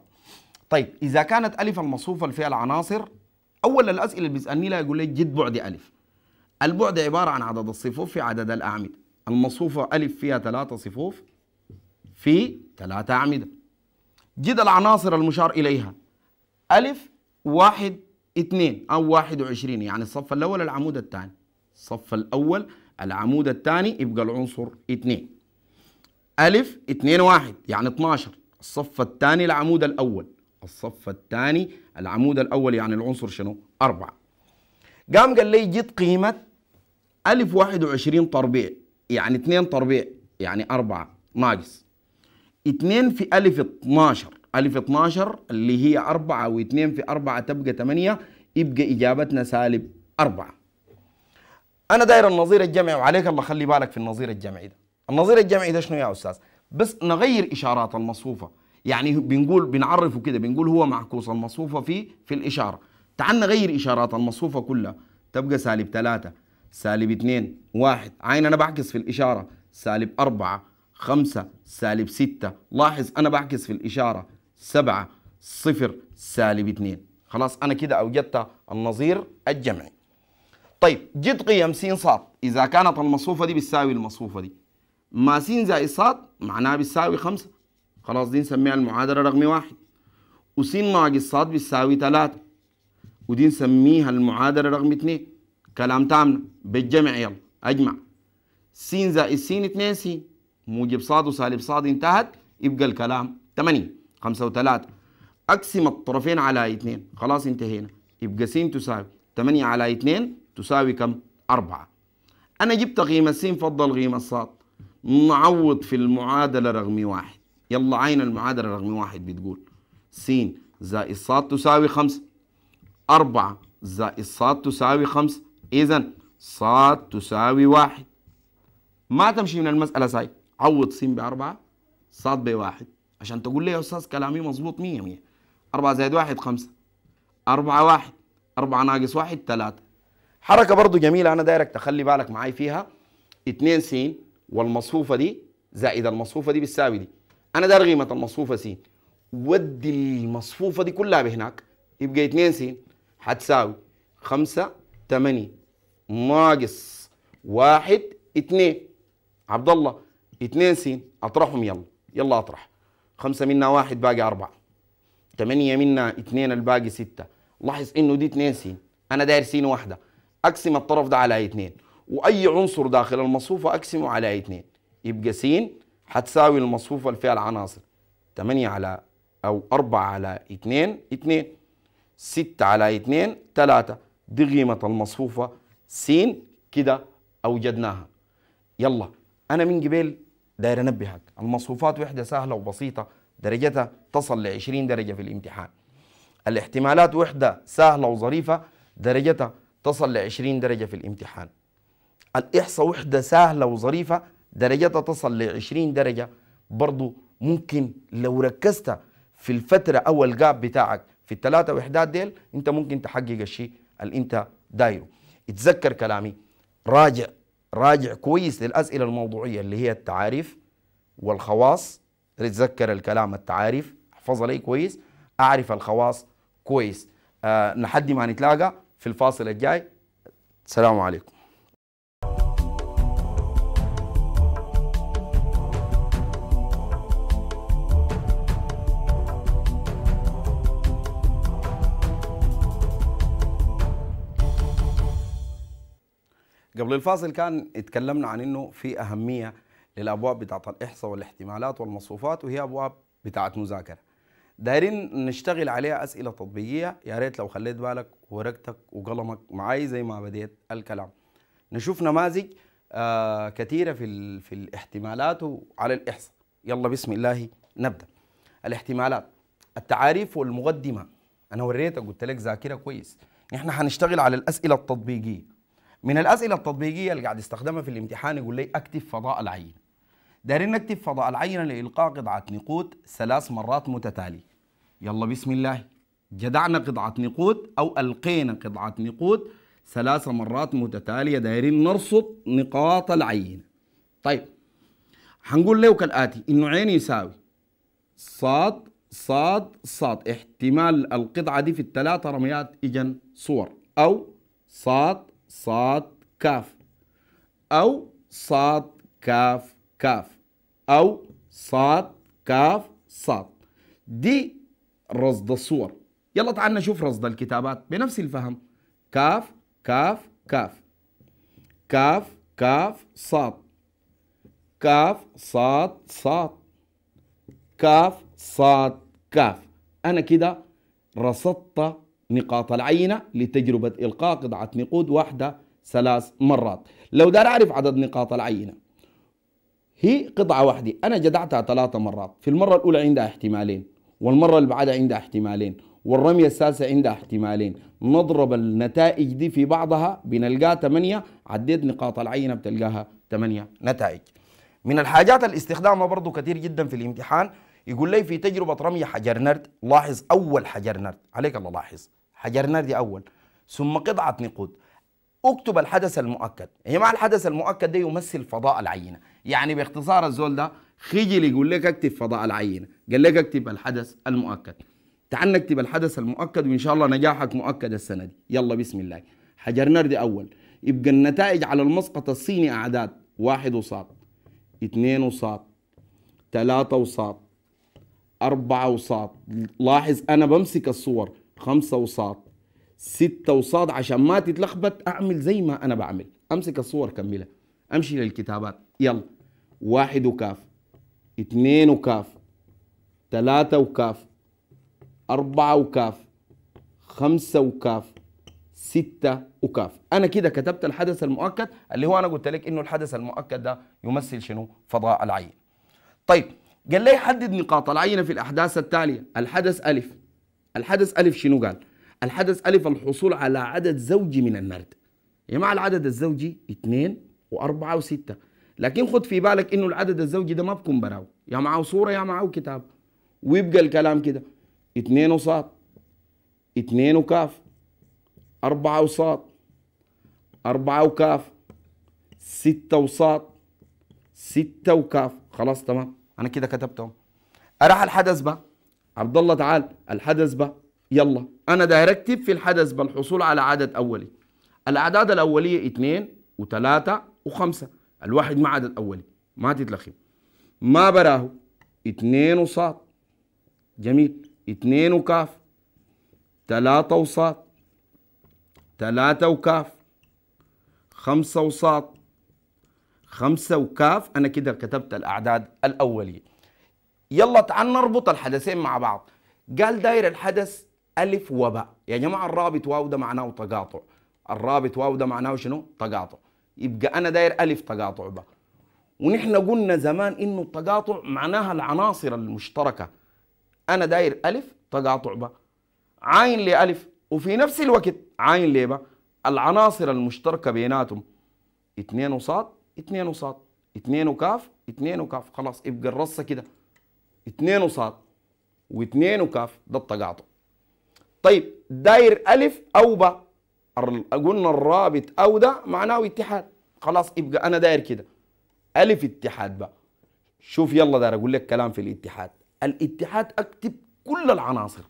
طيب إذا كانت ألف الموصوفة فيها العناصر أول الأسئلة اللي بيسألني لها يقول لي جد بعد ألف البعد عبارة عن عدد الصفوف في عدد الأعمدة الموصوفة ألف فيها ثلاثة صفوف في ثلاثة أعمدة جد العناصر المشار إليها ألف واحد اثنين أو واحد وعشرين يعني الصف الأول العمود الثاني الصف الأول العمود الثاني يبقى العنصر اثنين ألف اثنين واحد يعني 12 الصف الثاني العمود الأول الصف الثاني العمود الأول يعني العنصر شنو؟ أربعة قام قال لي جد قيمة ألف واحد وعشرين تربيع يعني اثنين تربيع يعني أربعة ناقص اثنين في ألف اتناشر ألف اتناشر اللي هي أربعة واثنين في أربعة تبقى 8 يبقى إجابتنا سالب أربعة أنا داير النظير الجمعي وعليك الله خلي بالك في النظير الجمعي ده النظير الجمعي ده شنو يا أستاذ؟ بس نغير إشارات المصفوفة يعني بنقول بنعرفه كده بنقول هو معكوس المصفوفه في في الاشاره تعال نغير اشارات المصفوفه كلها تبقى سالب 3 سالب 2 1 عين انا بعكس في الاشاره سالب 4 5 سالب 6 لاحظ انا بعكس في الاشاره 7 0 سالب 2 خلاص انا كده اوجدت النظير الجمعي طيب جد قيم س ص اذا كانت المصفوفه دي بتساوي المصفوفه دي ما س زائد ص معناها بتساوي 5 خلاص دي نسميها المعادلة رقم واحد س ناقص ص بتساوي تلاتة ودي نسميها المعادلة رقم اتنين كلام تامنا بالجمع يلا أجمع س زائد س اتنين س موجب ص وسالب ص انتهت يبقى الكلام تمانية خمسة وتلاتة أقسم الطرفين على اتنين خلاص انتهينا يبقى س تساوي تمانية على اتنين تساوي كم؟ أربعة أنا جبت قيمة س فضل قيمة ص نعوض في المعادلة رقم واحد يلا عين المعادلة رقم واحد بتقول س زائد ص تساوي خمسة أربعة زائد ص تساوي خمسة إذا ص تساوي واحد ما تمشي من المسألة ساي عوض س بأربعة ص بواحد عشان تقول لي يا أستاذ كلامي مظبوط مية مية أربعة زائد واحد خمسة أربعة واحد أربعة ناقص واحد ثلاثة حركة برضو جميلة أنا دايرك تخلي بالك معاي فيها اثنين س والمصفوفة دي زائد المصفوفة دي بتساوي دي انا دار قيمه المصفوفه س ودي المصفوفه دي كلها بهناك يبقى 2 س حتساوي 5 8 ناقص 1 2 عبد الله 2 س اطرحهم يلا يلا اطرح 5 منا 1 باقي 4 8 منا 2 الباقي 6 لاحظ انه دي 2 س انا داير س واحده اقسم الطرف ده على 2 واي عنصر داخل المصفوفه اقسمه على 2 يبقى س هتساوي المصفوفة اللي فيها العناصر 8 على أو 4 على 2 2 6 على 2 3 دي قيمة المصفوفة س كده أوجدناها يلا أنا من قبل داير أنبهك المصفوفات وحدة سهلة وبسيطة درجتها تصل ل 20 درجة في الامتحان الاحتمالات وحدة سهلة وظريفة درجتها تصل ل 20 درجة في الامتحان الإحصاء وحدة سهلة وظريفة درجتها تصل ل 20 درجه برضو ممكن لو ركزت في الفتره او الجاب بتاعك في الثلاثه وحدات ديل انت ممكن تحقق الشيء اللي انت دايره اتذكر كلامي راجع راجع كويس للاسئله الموضوعيه اللي هي التعاريف والخواص اتذكر الكلام التعاريف احفظها لي كويس اعرف الخواص كويس أه ما نتلاقى في الفاصل الجاي السلام عليكم قبل الفاصل كان اتكلمنا عن انه في اهميه للابواب بتاعت الاحصاء والاحتمالات والمصفوفات وهي ابواب بتاعت مذاكره دايرين نشتغل عليها اسئله تطبيقيه يا ريت لو خليت بالك ورقتك وقلمك معاي زي ما بديت الكلام نشوف نماذج آه كثيره في في الاحتمالات وعلى الاحصاء يلا بسم الله نبدا الاحتمالات التعاريف والمقدمه انا وريتك قلت لك ذاكره كويس نحن حنشتغل على الاسئله التطبيقيه من الاسئله التطبيقيه اللي قاعد يستخدمها في الامتحان يقول لي اكتب فضاء العينه دايرين نكتب فضاء العينه لالقاء قطعه نقود ثلاث مرات متتاليه يلا بسم الله جدعنا قطعه نقود او القينا قطعه نقود ثلاث مرات متتاليه دايرين نرصد نقاط العينه طيب هنقول له كالاتي انه عين يساوي صاد صاد صاد احتمال القطعه دي في الثلاثه رميات اجن صور او صاد صاد كاف أو صاد كاف كاف أو صاد كاف صاد دي رصد الصور يلا تعال نشوف رصد الكتابات بنفس الفهم كاف كاف كاف كاف كاف صاد كاف صاد صاد كاف صاد كاف أنا كده رصدت نقاط العينة لتجربة إلقاء قطعة نقود واحدة ثلاث مرات لو دار أعرف عدد نقاط العينة هي قطعة واحدة أنا جدعتها ثلاثة مرات في المرة الأولى عندها احتمالين والمرة اللي بعدها عندها احتمالين والرمية السادسة عندها احتمالين نضرب النتائج دي في بعضها بنلقاها ثمانية عديت نقاط العينة بتلقاها ثمانية نتائج من الحاجات اللي استخدامها برضه كثير جدا في الامتحان يقول لي في تجربة رمي حجر نرد لاحظ أول حجر نرد عليك الله لاحظ حجرنا دي أول ثم قطعة نقود اكتب الحدث المؤكد يا يعني مع الحدث المؤكد ده يمثل فضاء العينه يعني باختصار الزول ده خجل يقول لك اكتب فضاء العينه قال لك اكتب الحدث المؤكد تعال نكتب الحدث المؤكد وان شاء الله نجاحك مؤكد السنه دي يلا بسم الله حجر دي اول يبقى النتائج على المسقط الصيني اعداد واحد وصاد اثنين وصاد ثلاثة وصاد أربعة وصاد لاحظ أنا بمسك الصور خمسة وصاد ستة وصاد عشان ما تتلخبط أعمل زي ما أنا بعمل أمسك الصور كملها أمشي للكتابات يلا واحد وكاف اثنين وكاف ثلاثة وكاف أربعة وكاف خمسة وكاف ستة وكاف أنا كده كتبت الحدث المؤكد اللي هو أنا قلت لك إنه الحدث المؤكد ده يمثل شنو فضاء العين طيب قال لي حدد نقاط العينة في الأحداث التالية الحدث ألف الحدث ألف شنو قال؟ الحدث ألف الحصول على عدد زوجي من النرد يا مع العدد الزوجي اثنين وأربعة وستة لكن خد في بالك إنه العدد الزوجي ده ما بكون براو يا معاه صورة يا معاه كتاب ويبقى الكلام كده اثنين وصاد اثنين وكاف أربعة وصاد أربعة وكاف ستة وصاد ستة وكاف خلاص تمام أنا كده كتبتهم أراح الحدث بقى عبد الله تعال الحدث بقى يلا انا ده هركتب في الحدث بقى الحصول على عدد اولي الاعداد الاوليه 2 و3 و5 الواحد مع عدد اولي ما تتلخم ما براه 2 وصاد جميل 2 وكاف 3 وصاد 3 وكاف 5 وصاد 5 وكاف انا كده كتبت الاعداد الاوليه يلا تعال نربط الحدثين مع بعض قال داير الحدث ألف وباء يا جماعة الرابط واو ده معناه تقاطع الرابط واو ده معناه شنو تقاطع يبقى أنا داير ألف تقاطع باء ونحن قلنا زمان إنه التقاطع معناها العناصر المشتركة أنا داير ألف تقاطع باء عاين لألف وفي نفس الوقت عاين لباء العناصر المشتركة بيناتهم اثنين وصاد اثنين وصاد اثنين وكاف اثنين وكاف خلاص يبقى الرصة كده 2 وصاد و2 وكاف ده التقاطع طيب داير ألف أو باء قلنا الرابط أو ده معناه اتحاد خلاص يبقى أنا داير كده ألف اتحاد باء شوف يلا داير أقول لك كلام في الاتحاد الاتحاد أكتب كل العناصر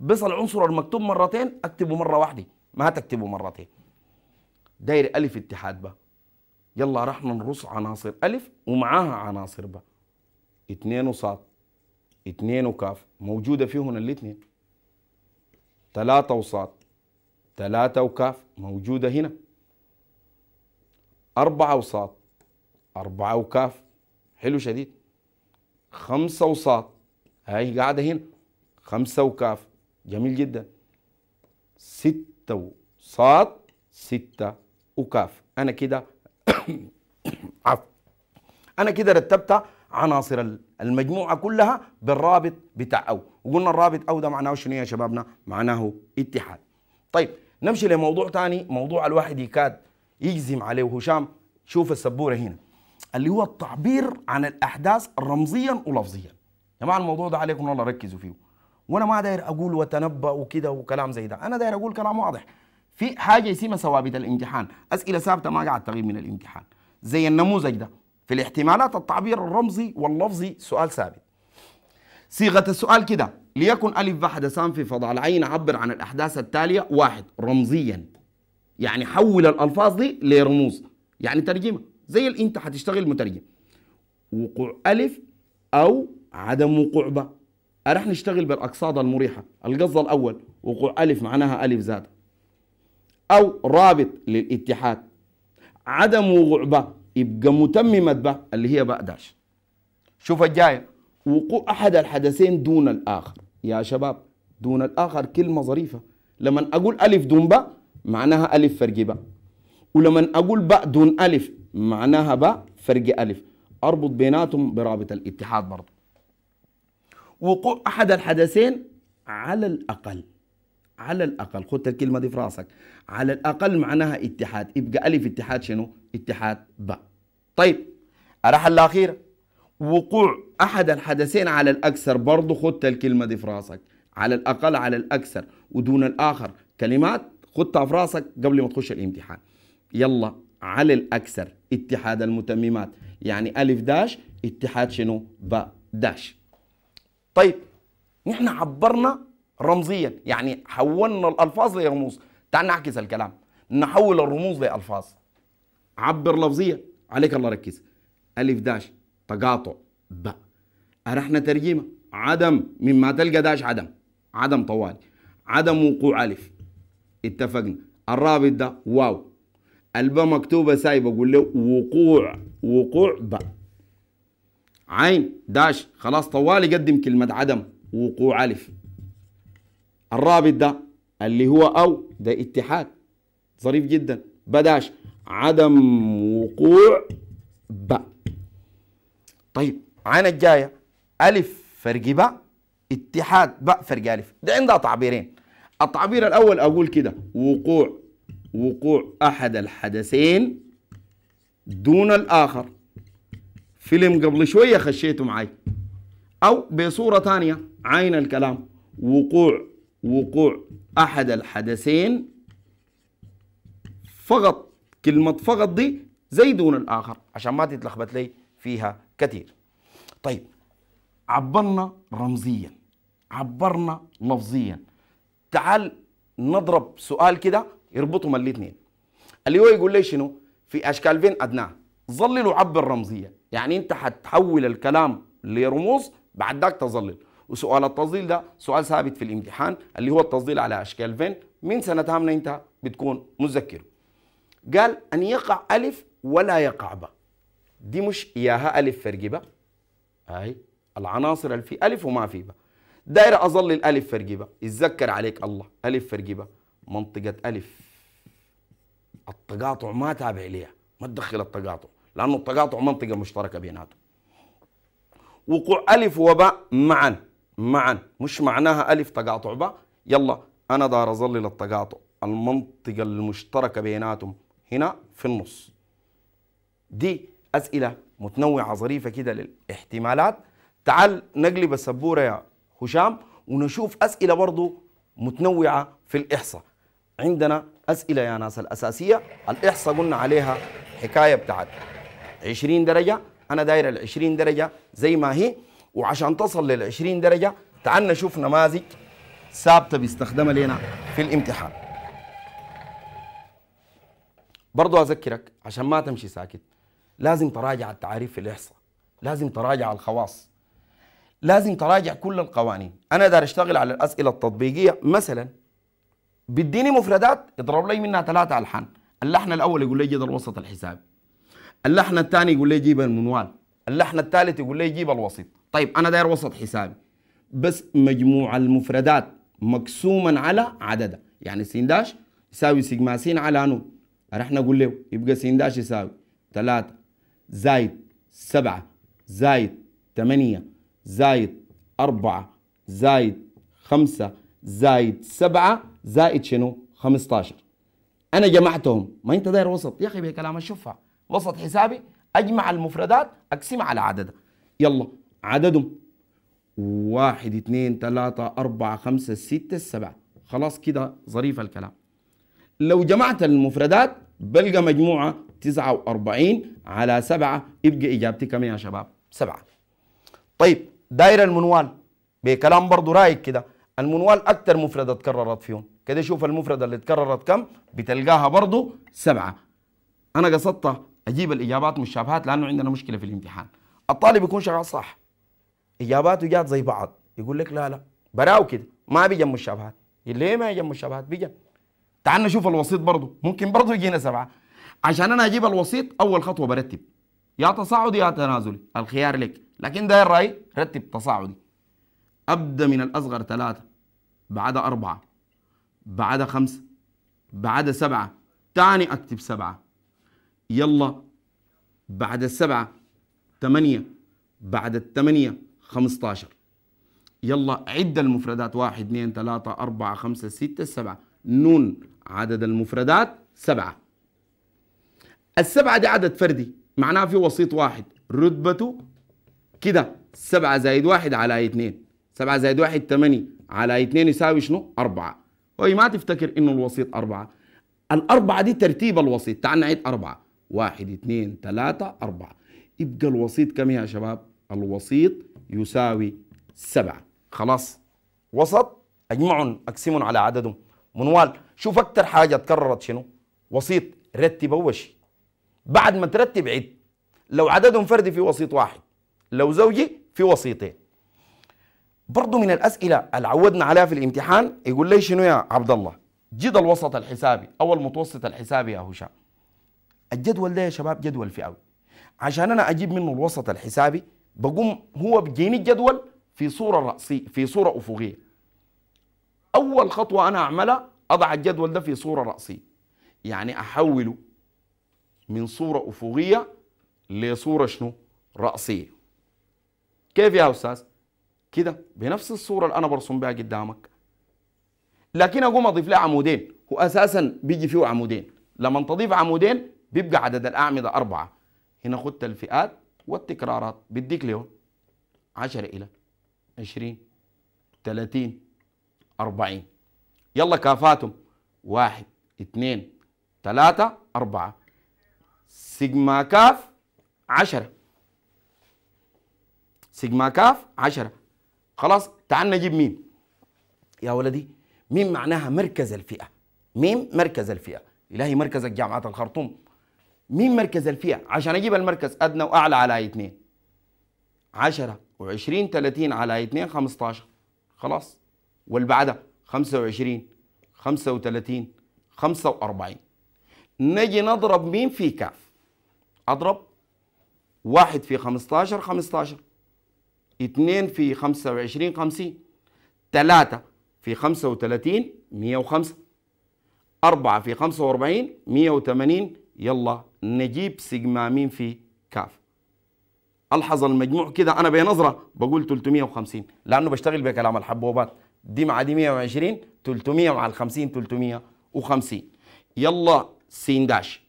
بس العنصر المكتوب مرتين أكتبه مرة واحدة ما تكتبه مرتين داير ألف اتحاد باء يلا رحنا نرص عناصر ألف ومعاها عناصر باء اثنين وصاد اثنين وكاف موجودة فيهم الاثنين ثلاثة وصاد ثلاثة وكاف موجودة هنا أربعة وصاد أربعة وكاف حلو شديد خمسة وصاد هاي قاعدة هنا خمسة وكاف جميل جدا ستة وصاد ستة وكاف أنا كده <coughs> عفو أنا كده رتبتها عناصر المجموعه كلها بالرابط بتاع او وقلنا الرابط او ده معناه شنو يا شبابنا معناه اتحاد طيب نمشي لموضوع ثاني موضوع الواحد يكاد يجزم عليه هشام شوف السبوره هنا اللي هو التعبير عن الاحداث رمزيا ولفظيا يا جماعه الموضوع ده عليكم والله ركزوا فيه وانا ما داير اقول وتنبأ وكده وكلام زي ده انا داير اقول كلام واضح في حاجه اسمها ثوابت الامتحان اسئله ثابته ما قاعد تغيب من الامتحان زي النموذج ده في الاحتمالات التعبير الرمزي واللفظي سؤال ثابت صيغة السؤال كده ليكن ألف حدثان في فضاء العين عبر عن الأحداث التالية واحد رمزيا يعني حول الألفاظ دي لرموز يعني ترجمة زي اللي أنت هتشتغل مترجم وقوع ألف أو عدم وقوع باء رح نشتغل بالأقصاد المريحة القصد الأول وقوع ألف معناها ألف زاد أو رابط للاتحاد عدم وقوع باء يبقى متممة بقى اللي هي بقى داش شوف الجاية وقوع أحد الحدثين دون الآخر يا شباب دون الآخر كلمة ظريفة لما أقول ألف دون باء معناها ألف فرق باء ولما أقول باء دون ألف معناها باء فرق ألف أربط بيناتهم برابط الاتحاد برضه وقوع أحد الحدثين على الأقل على الأقل خدت الكلمة دي في راسك على الأقل معناها اتحاد يبقى ألف اتحاد شنو؟ اتحاد باء طيب الرحلة الأخيرة وقوع أحد الحدثين على الأكثر برضو خدت الكلمة دي في راسك على الأقل على الأكثر ودون الآخر كلمات خدتها في راسك قبل ما تخش الامتحان يلا على الأكثر اتحاد المتممات يعني ألف داش اتحاد شنو باء داش طيب نحن عبرنا رمزيا يعني حولنا الألفاظ لرموز تعال نعكس الكلام نحول الرموز لألفاظ عبر لفظيا عليك الله ركز ألف داش تقاطع ب أرحنا ترجمة عدم مما تلقى داش عدم عدم طوال عدم وقوع ألف اتفقنا الرابط ده واو الباء مكتوبة سايبة أقول له وقوع وقوع ب عين داش خلاص طوال يقدم كلمة عدم وقوع ألف الرابط ده اللي هو أو ده اتحاد ظريف جدا بداش عدم وقوع باء طيب عين الجاية ألف فرق باء اتحاد باء فرق ألف ده عندها تعبيرين التعبير الأول أقول كده وقوع وقوع أحد الحدثين دون الآخر فيلم قبل شوية خشيته معي أو بصورة ثانية عين الكلام وقوع وقوع أحد الحدثين فقط كلمة فقط دي زي دون الآخر عشان ما تتلخبط لي فيها كثير طيب عبرنا رمزيا عبرنا لفظيا تعال نضرب سؤال كده يربطهم الاثنين اللي هو يقول لي شنو في اشكال فين ادناه ظلل وعبر رمزيا يعني انت حتحول الكلام لرموز بعد ذاك تظلل وسؤال التظليل ده سؤال ثابت في الامتحان اللي هو التظليل على اشكال فين من سنه هامنا انت بتكون مذكره قال أن يقع ألف ولا يقع باء دي مش إياها ألف فرق باء هاي العناصر اللي في ألف وما في باء داير أظل الألف فرق باء عليك الله ألف فرق باء منطقة ألف التقاطع ما تابع ليها ما تدخل التقاطع لأنه التقاطع منطقة مشتركة بيناتهم وقوع ألف وباء معا معا مش معناها ألف تقاطع باء يلا أنا دار أظلل التقاطع المنطقة المشتركة بيناتهم هنا في النص دي أسئلة متنوعة ظريفة كده للاحتمالات تعال نقلب السبورة يا هشام ونشوف أسئلة برضو متنوعة في الإحصاء عندنا أسئلة يا ناس الأساسية الإحصاء قلنا عليها حكاية بتاعت 20 درجة أنا داير ال 20 درجة زي ما هي وعشان تصل لل 20 درجة تعال نشوف نماذج ثابتة بيستخدمها لنا في الامتحان برضو أذكرك عشان ما تمشي ساكت لازم تراجع التعاريف في الإحصاء لازم تراجع الخواص لازم تراجع كل القوانين أنا دار أشتغل على الأسئلة التطبيقية مثلا بديني مفردات اضرب لي منها ثلاثة ألحان اللحن الأول يقول لي جيب الوسط الحسابي اللحن الثاني يقول لي جيب المنوال اللحن الثالث يقول لي جيب الوسط طيب أنا داير وسط حسابي بس مجموع المفردات مقسوما على عددها يعني سين داش يساوي سيجما سين على نون راح نقول له يبقى س د يساوي 3 زايد 7 زايد 8 زايد 4 زايد 5 زايد 7 زايد شنو 15 انا جمعتهم ما انت داير وسط يا اخي بكلام الشفع وسط حسابي اجمع المفردات اقسمها على عددها يلا عددهم واحد اثنين ثلاثة أربعة خمسة ستة سبعة خلاص كده ظريف الكلام لو جمعت المفردات بلقى مجموعة 49 على 7 يبقى إجابتي كم يا شباب؟ 7 طيب داير المنوال بكلام برضه رايق كده المنوال أكثر مفردة تكررت فيهم كده شوف المفردة اللي تكررت كم بتلقاها برضه 7 أنا قصدت أجيب الإجابات مشابهات لأنه عندنا مشكلة في الامتحان الطالب يكون شغال صح إجاباته جات زي بعض يقول لك لا لا براو كده ما بيجم مشابهات ليه ما يجم مشابهات بيجم تعال نشوف الوسيط برضه ممكن برضه يجينا سبعه عشان انا اجيب الوسيط اول خطوه برتب يا تصاعدي يا تنازلي الخيار لك لكن ده الراي رتب تصاعدي ابدا من الاصغر ثلاثه بعد اربعه بعد خمسه بعد سبعه تاني اكتب سبعه يلا بعد السبعه ثمانيه بعد الثمانيه 15 يلا عد المفردات واحد اثنين ثلاثه اربعه خمسه سته سبعه نون عدد المفردات سبعة السبعة دي عدد فردي معناها في وسيط واحد رتبته كده سبعة زائد واحد على اثنين سبعة زائد واحد ثمانية على اثنين يساوي شنو أربعة وهي ما تفتكر إنه الوسيط أربعة الأربعة دي ترتيب الوسيط تعال نعيد أربعة واحد اثنين ثلاثة أربعة يبقى الوسيط كم يا شباب الوسيط يساوي سبعة خلاص وسط أجمعهم أقسمهم على عددهم منوال شوف اكتر حاجه تكررت شنو وسيط رتب اول شيء بعد ما ترتب عد لو عددهم فردي في وسيط واحد لو زوجي في وسيطين برضو من الاسئله اللي عودنا عليها في الامتحان يقول لي شنو يا عبد الله جد الوسط الحسابي او المتوسط الحسابي يا هشام الجدول ده يا شباب جدول فئوي عشان انا اجيب منه الوسط الحسابي بقوم هو بجيني الجدول في صوره راسيه في صوره افقيه اول خطوه انا اعملها اضع الجدول ده في صوره راسيه يعني احوله من صوره افقيه لصوره شنو راسيه كيف يا استاذ كده بنفس الصوره اللي انا برسم بها قدامك لكن اقوم اضيف لها عمودين هو اساسا بيجي فيه عمودين لما تضيف عمودين بيبقى عدد الاعمده اربعه هنا خدت الفئات والتكرارات بديك ليهم 10 الى 20 30 40 يلا كافاتهم واحد اثنين ثلاثة أربعة سيجما كاف عشرة سيجما كاف عشرة خلاص تعال نجيب ميم يا ولدي ميم معناها مركز الفئة ميم مركز الفئة إلهي مركزك جامعة الخرطوم ميم مركز الفئة عشان أجيب المركز أدنى وأعلى على اثنين عشرة وعشرين ثلاثين على اثنين خمستاشر خلاص والبعدة 25 35 45 نجي نضرب مين في كاف اضرب 1 في 15 15 2 في 25 50 3 في 35 105 4 في 45 180 يلا نجيب سيجما مين في كاف ألحظ المجموع كده أنا بنظرة بقول 350 لأنه بشتغل بكلام الحبوبات دي مع دي 120 300 مع ال 50 350 يلا س داش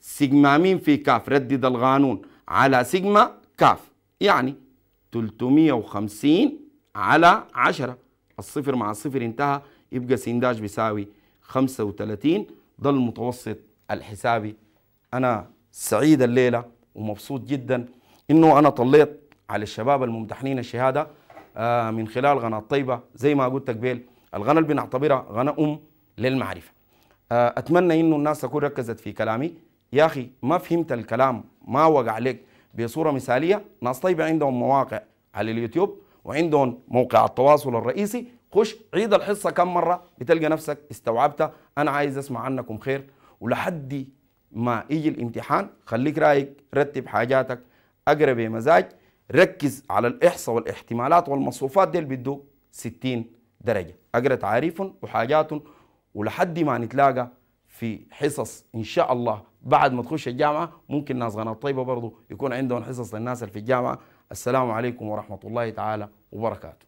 سيجما مين في كاف ردد القانون على سيجما كاف يعني 350 على 10 الصفر مع الصفر انتهى يبقى س داش بيساوي 35 ده المتوسط الحسابي انا سعيد الليله ومبسوط جدا انه انا طليت على الشباب الممتحنين الشهاده آه، من خلال قناه طيبه زي ما قلت قبل القناه اللي بنعتبرها غنى ام للمعرفه آه، اتمنى انه الناس تكون ركزت في كلامي يا اخي ما فهمت الكلام ما وقع لك بصوره مثاليه ناس طيبه عندهم مواقع على اليوتيوب وعندهم موقع التواصل الرئيسي خش عيد الحصه كم مره بتلقى نفسك استوعبتها انا عايز اسمع عنكم خير ولحد ما يجي الامتحان خليك رايق رتب حاجاتك أقرب بمزاج ركز على الإحصاء والاحتمالات والمصروفات ديل بده 60 درجة أقرأ تعاريف وحاجات ولحد ما نتلاقى في حصص إن شاء الله بعد ما تخش الجامعة ممكن ناس غنى الطيبة برضو يكون عندهم حصص للناس اللي في الجامعة السلام عليكم ورحمة الله تعالى وبركاته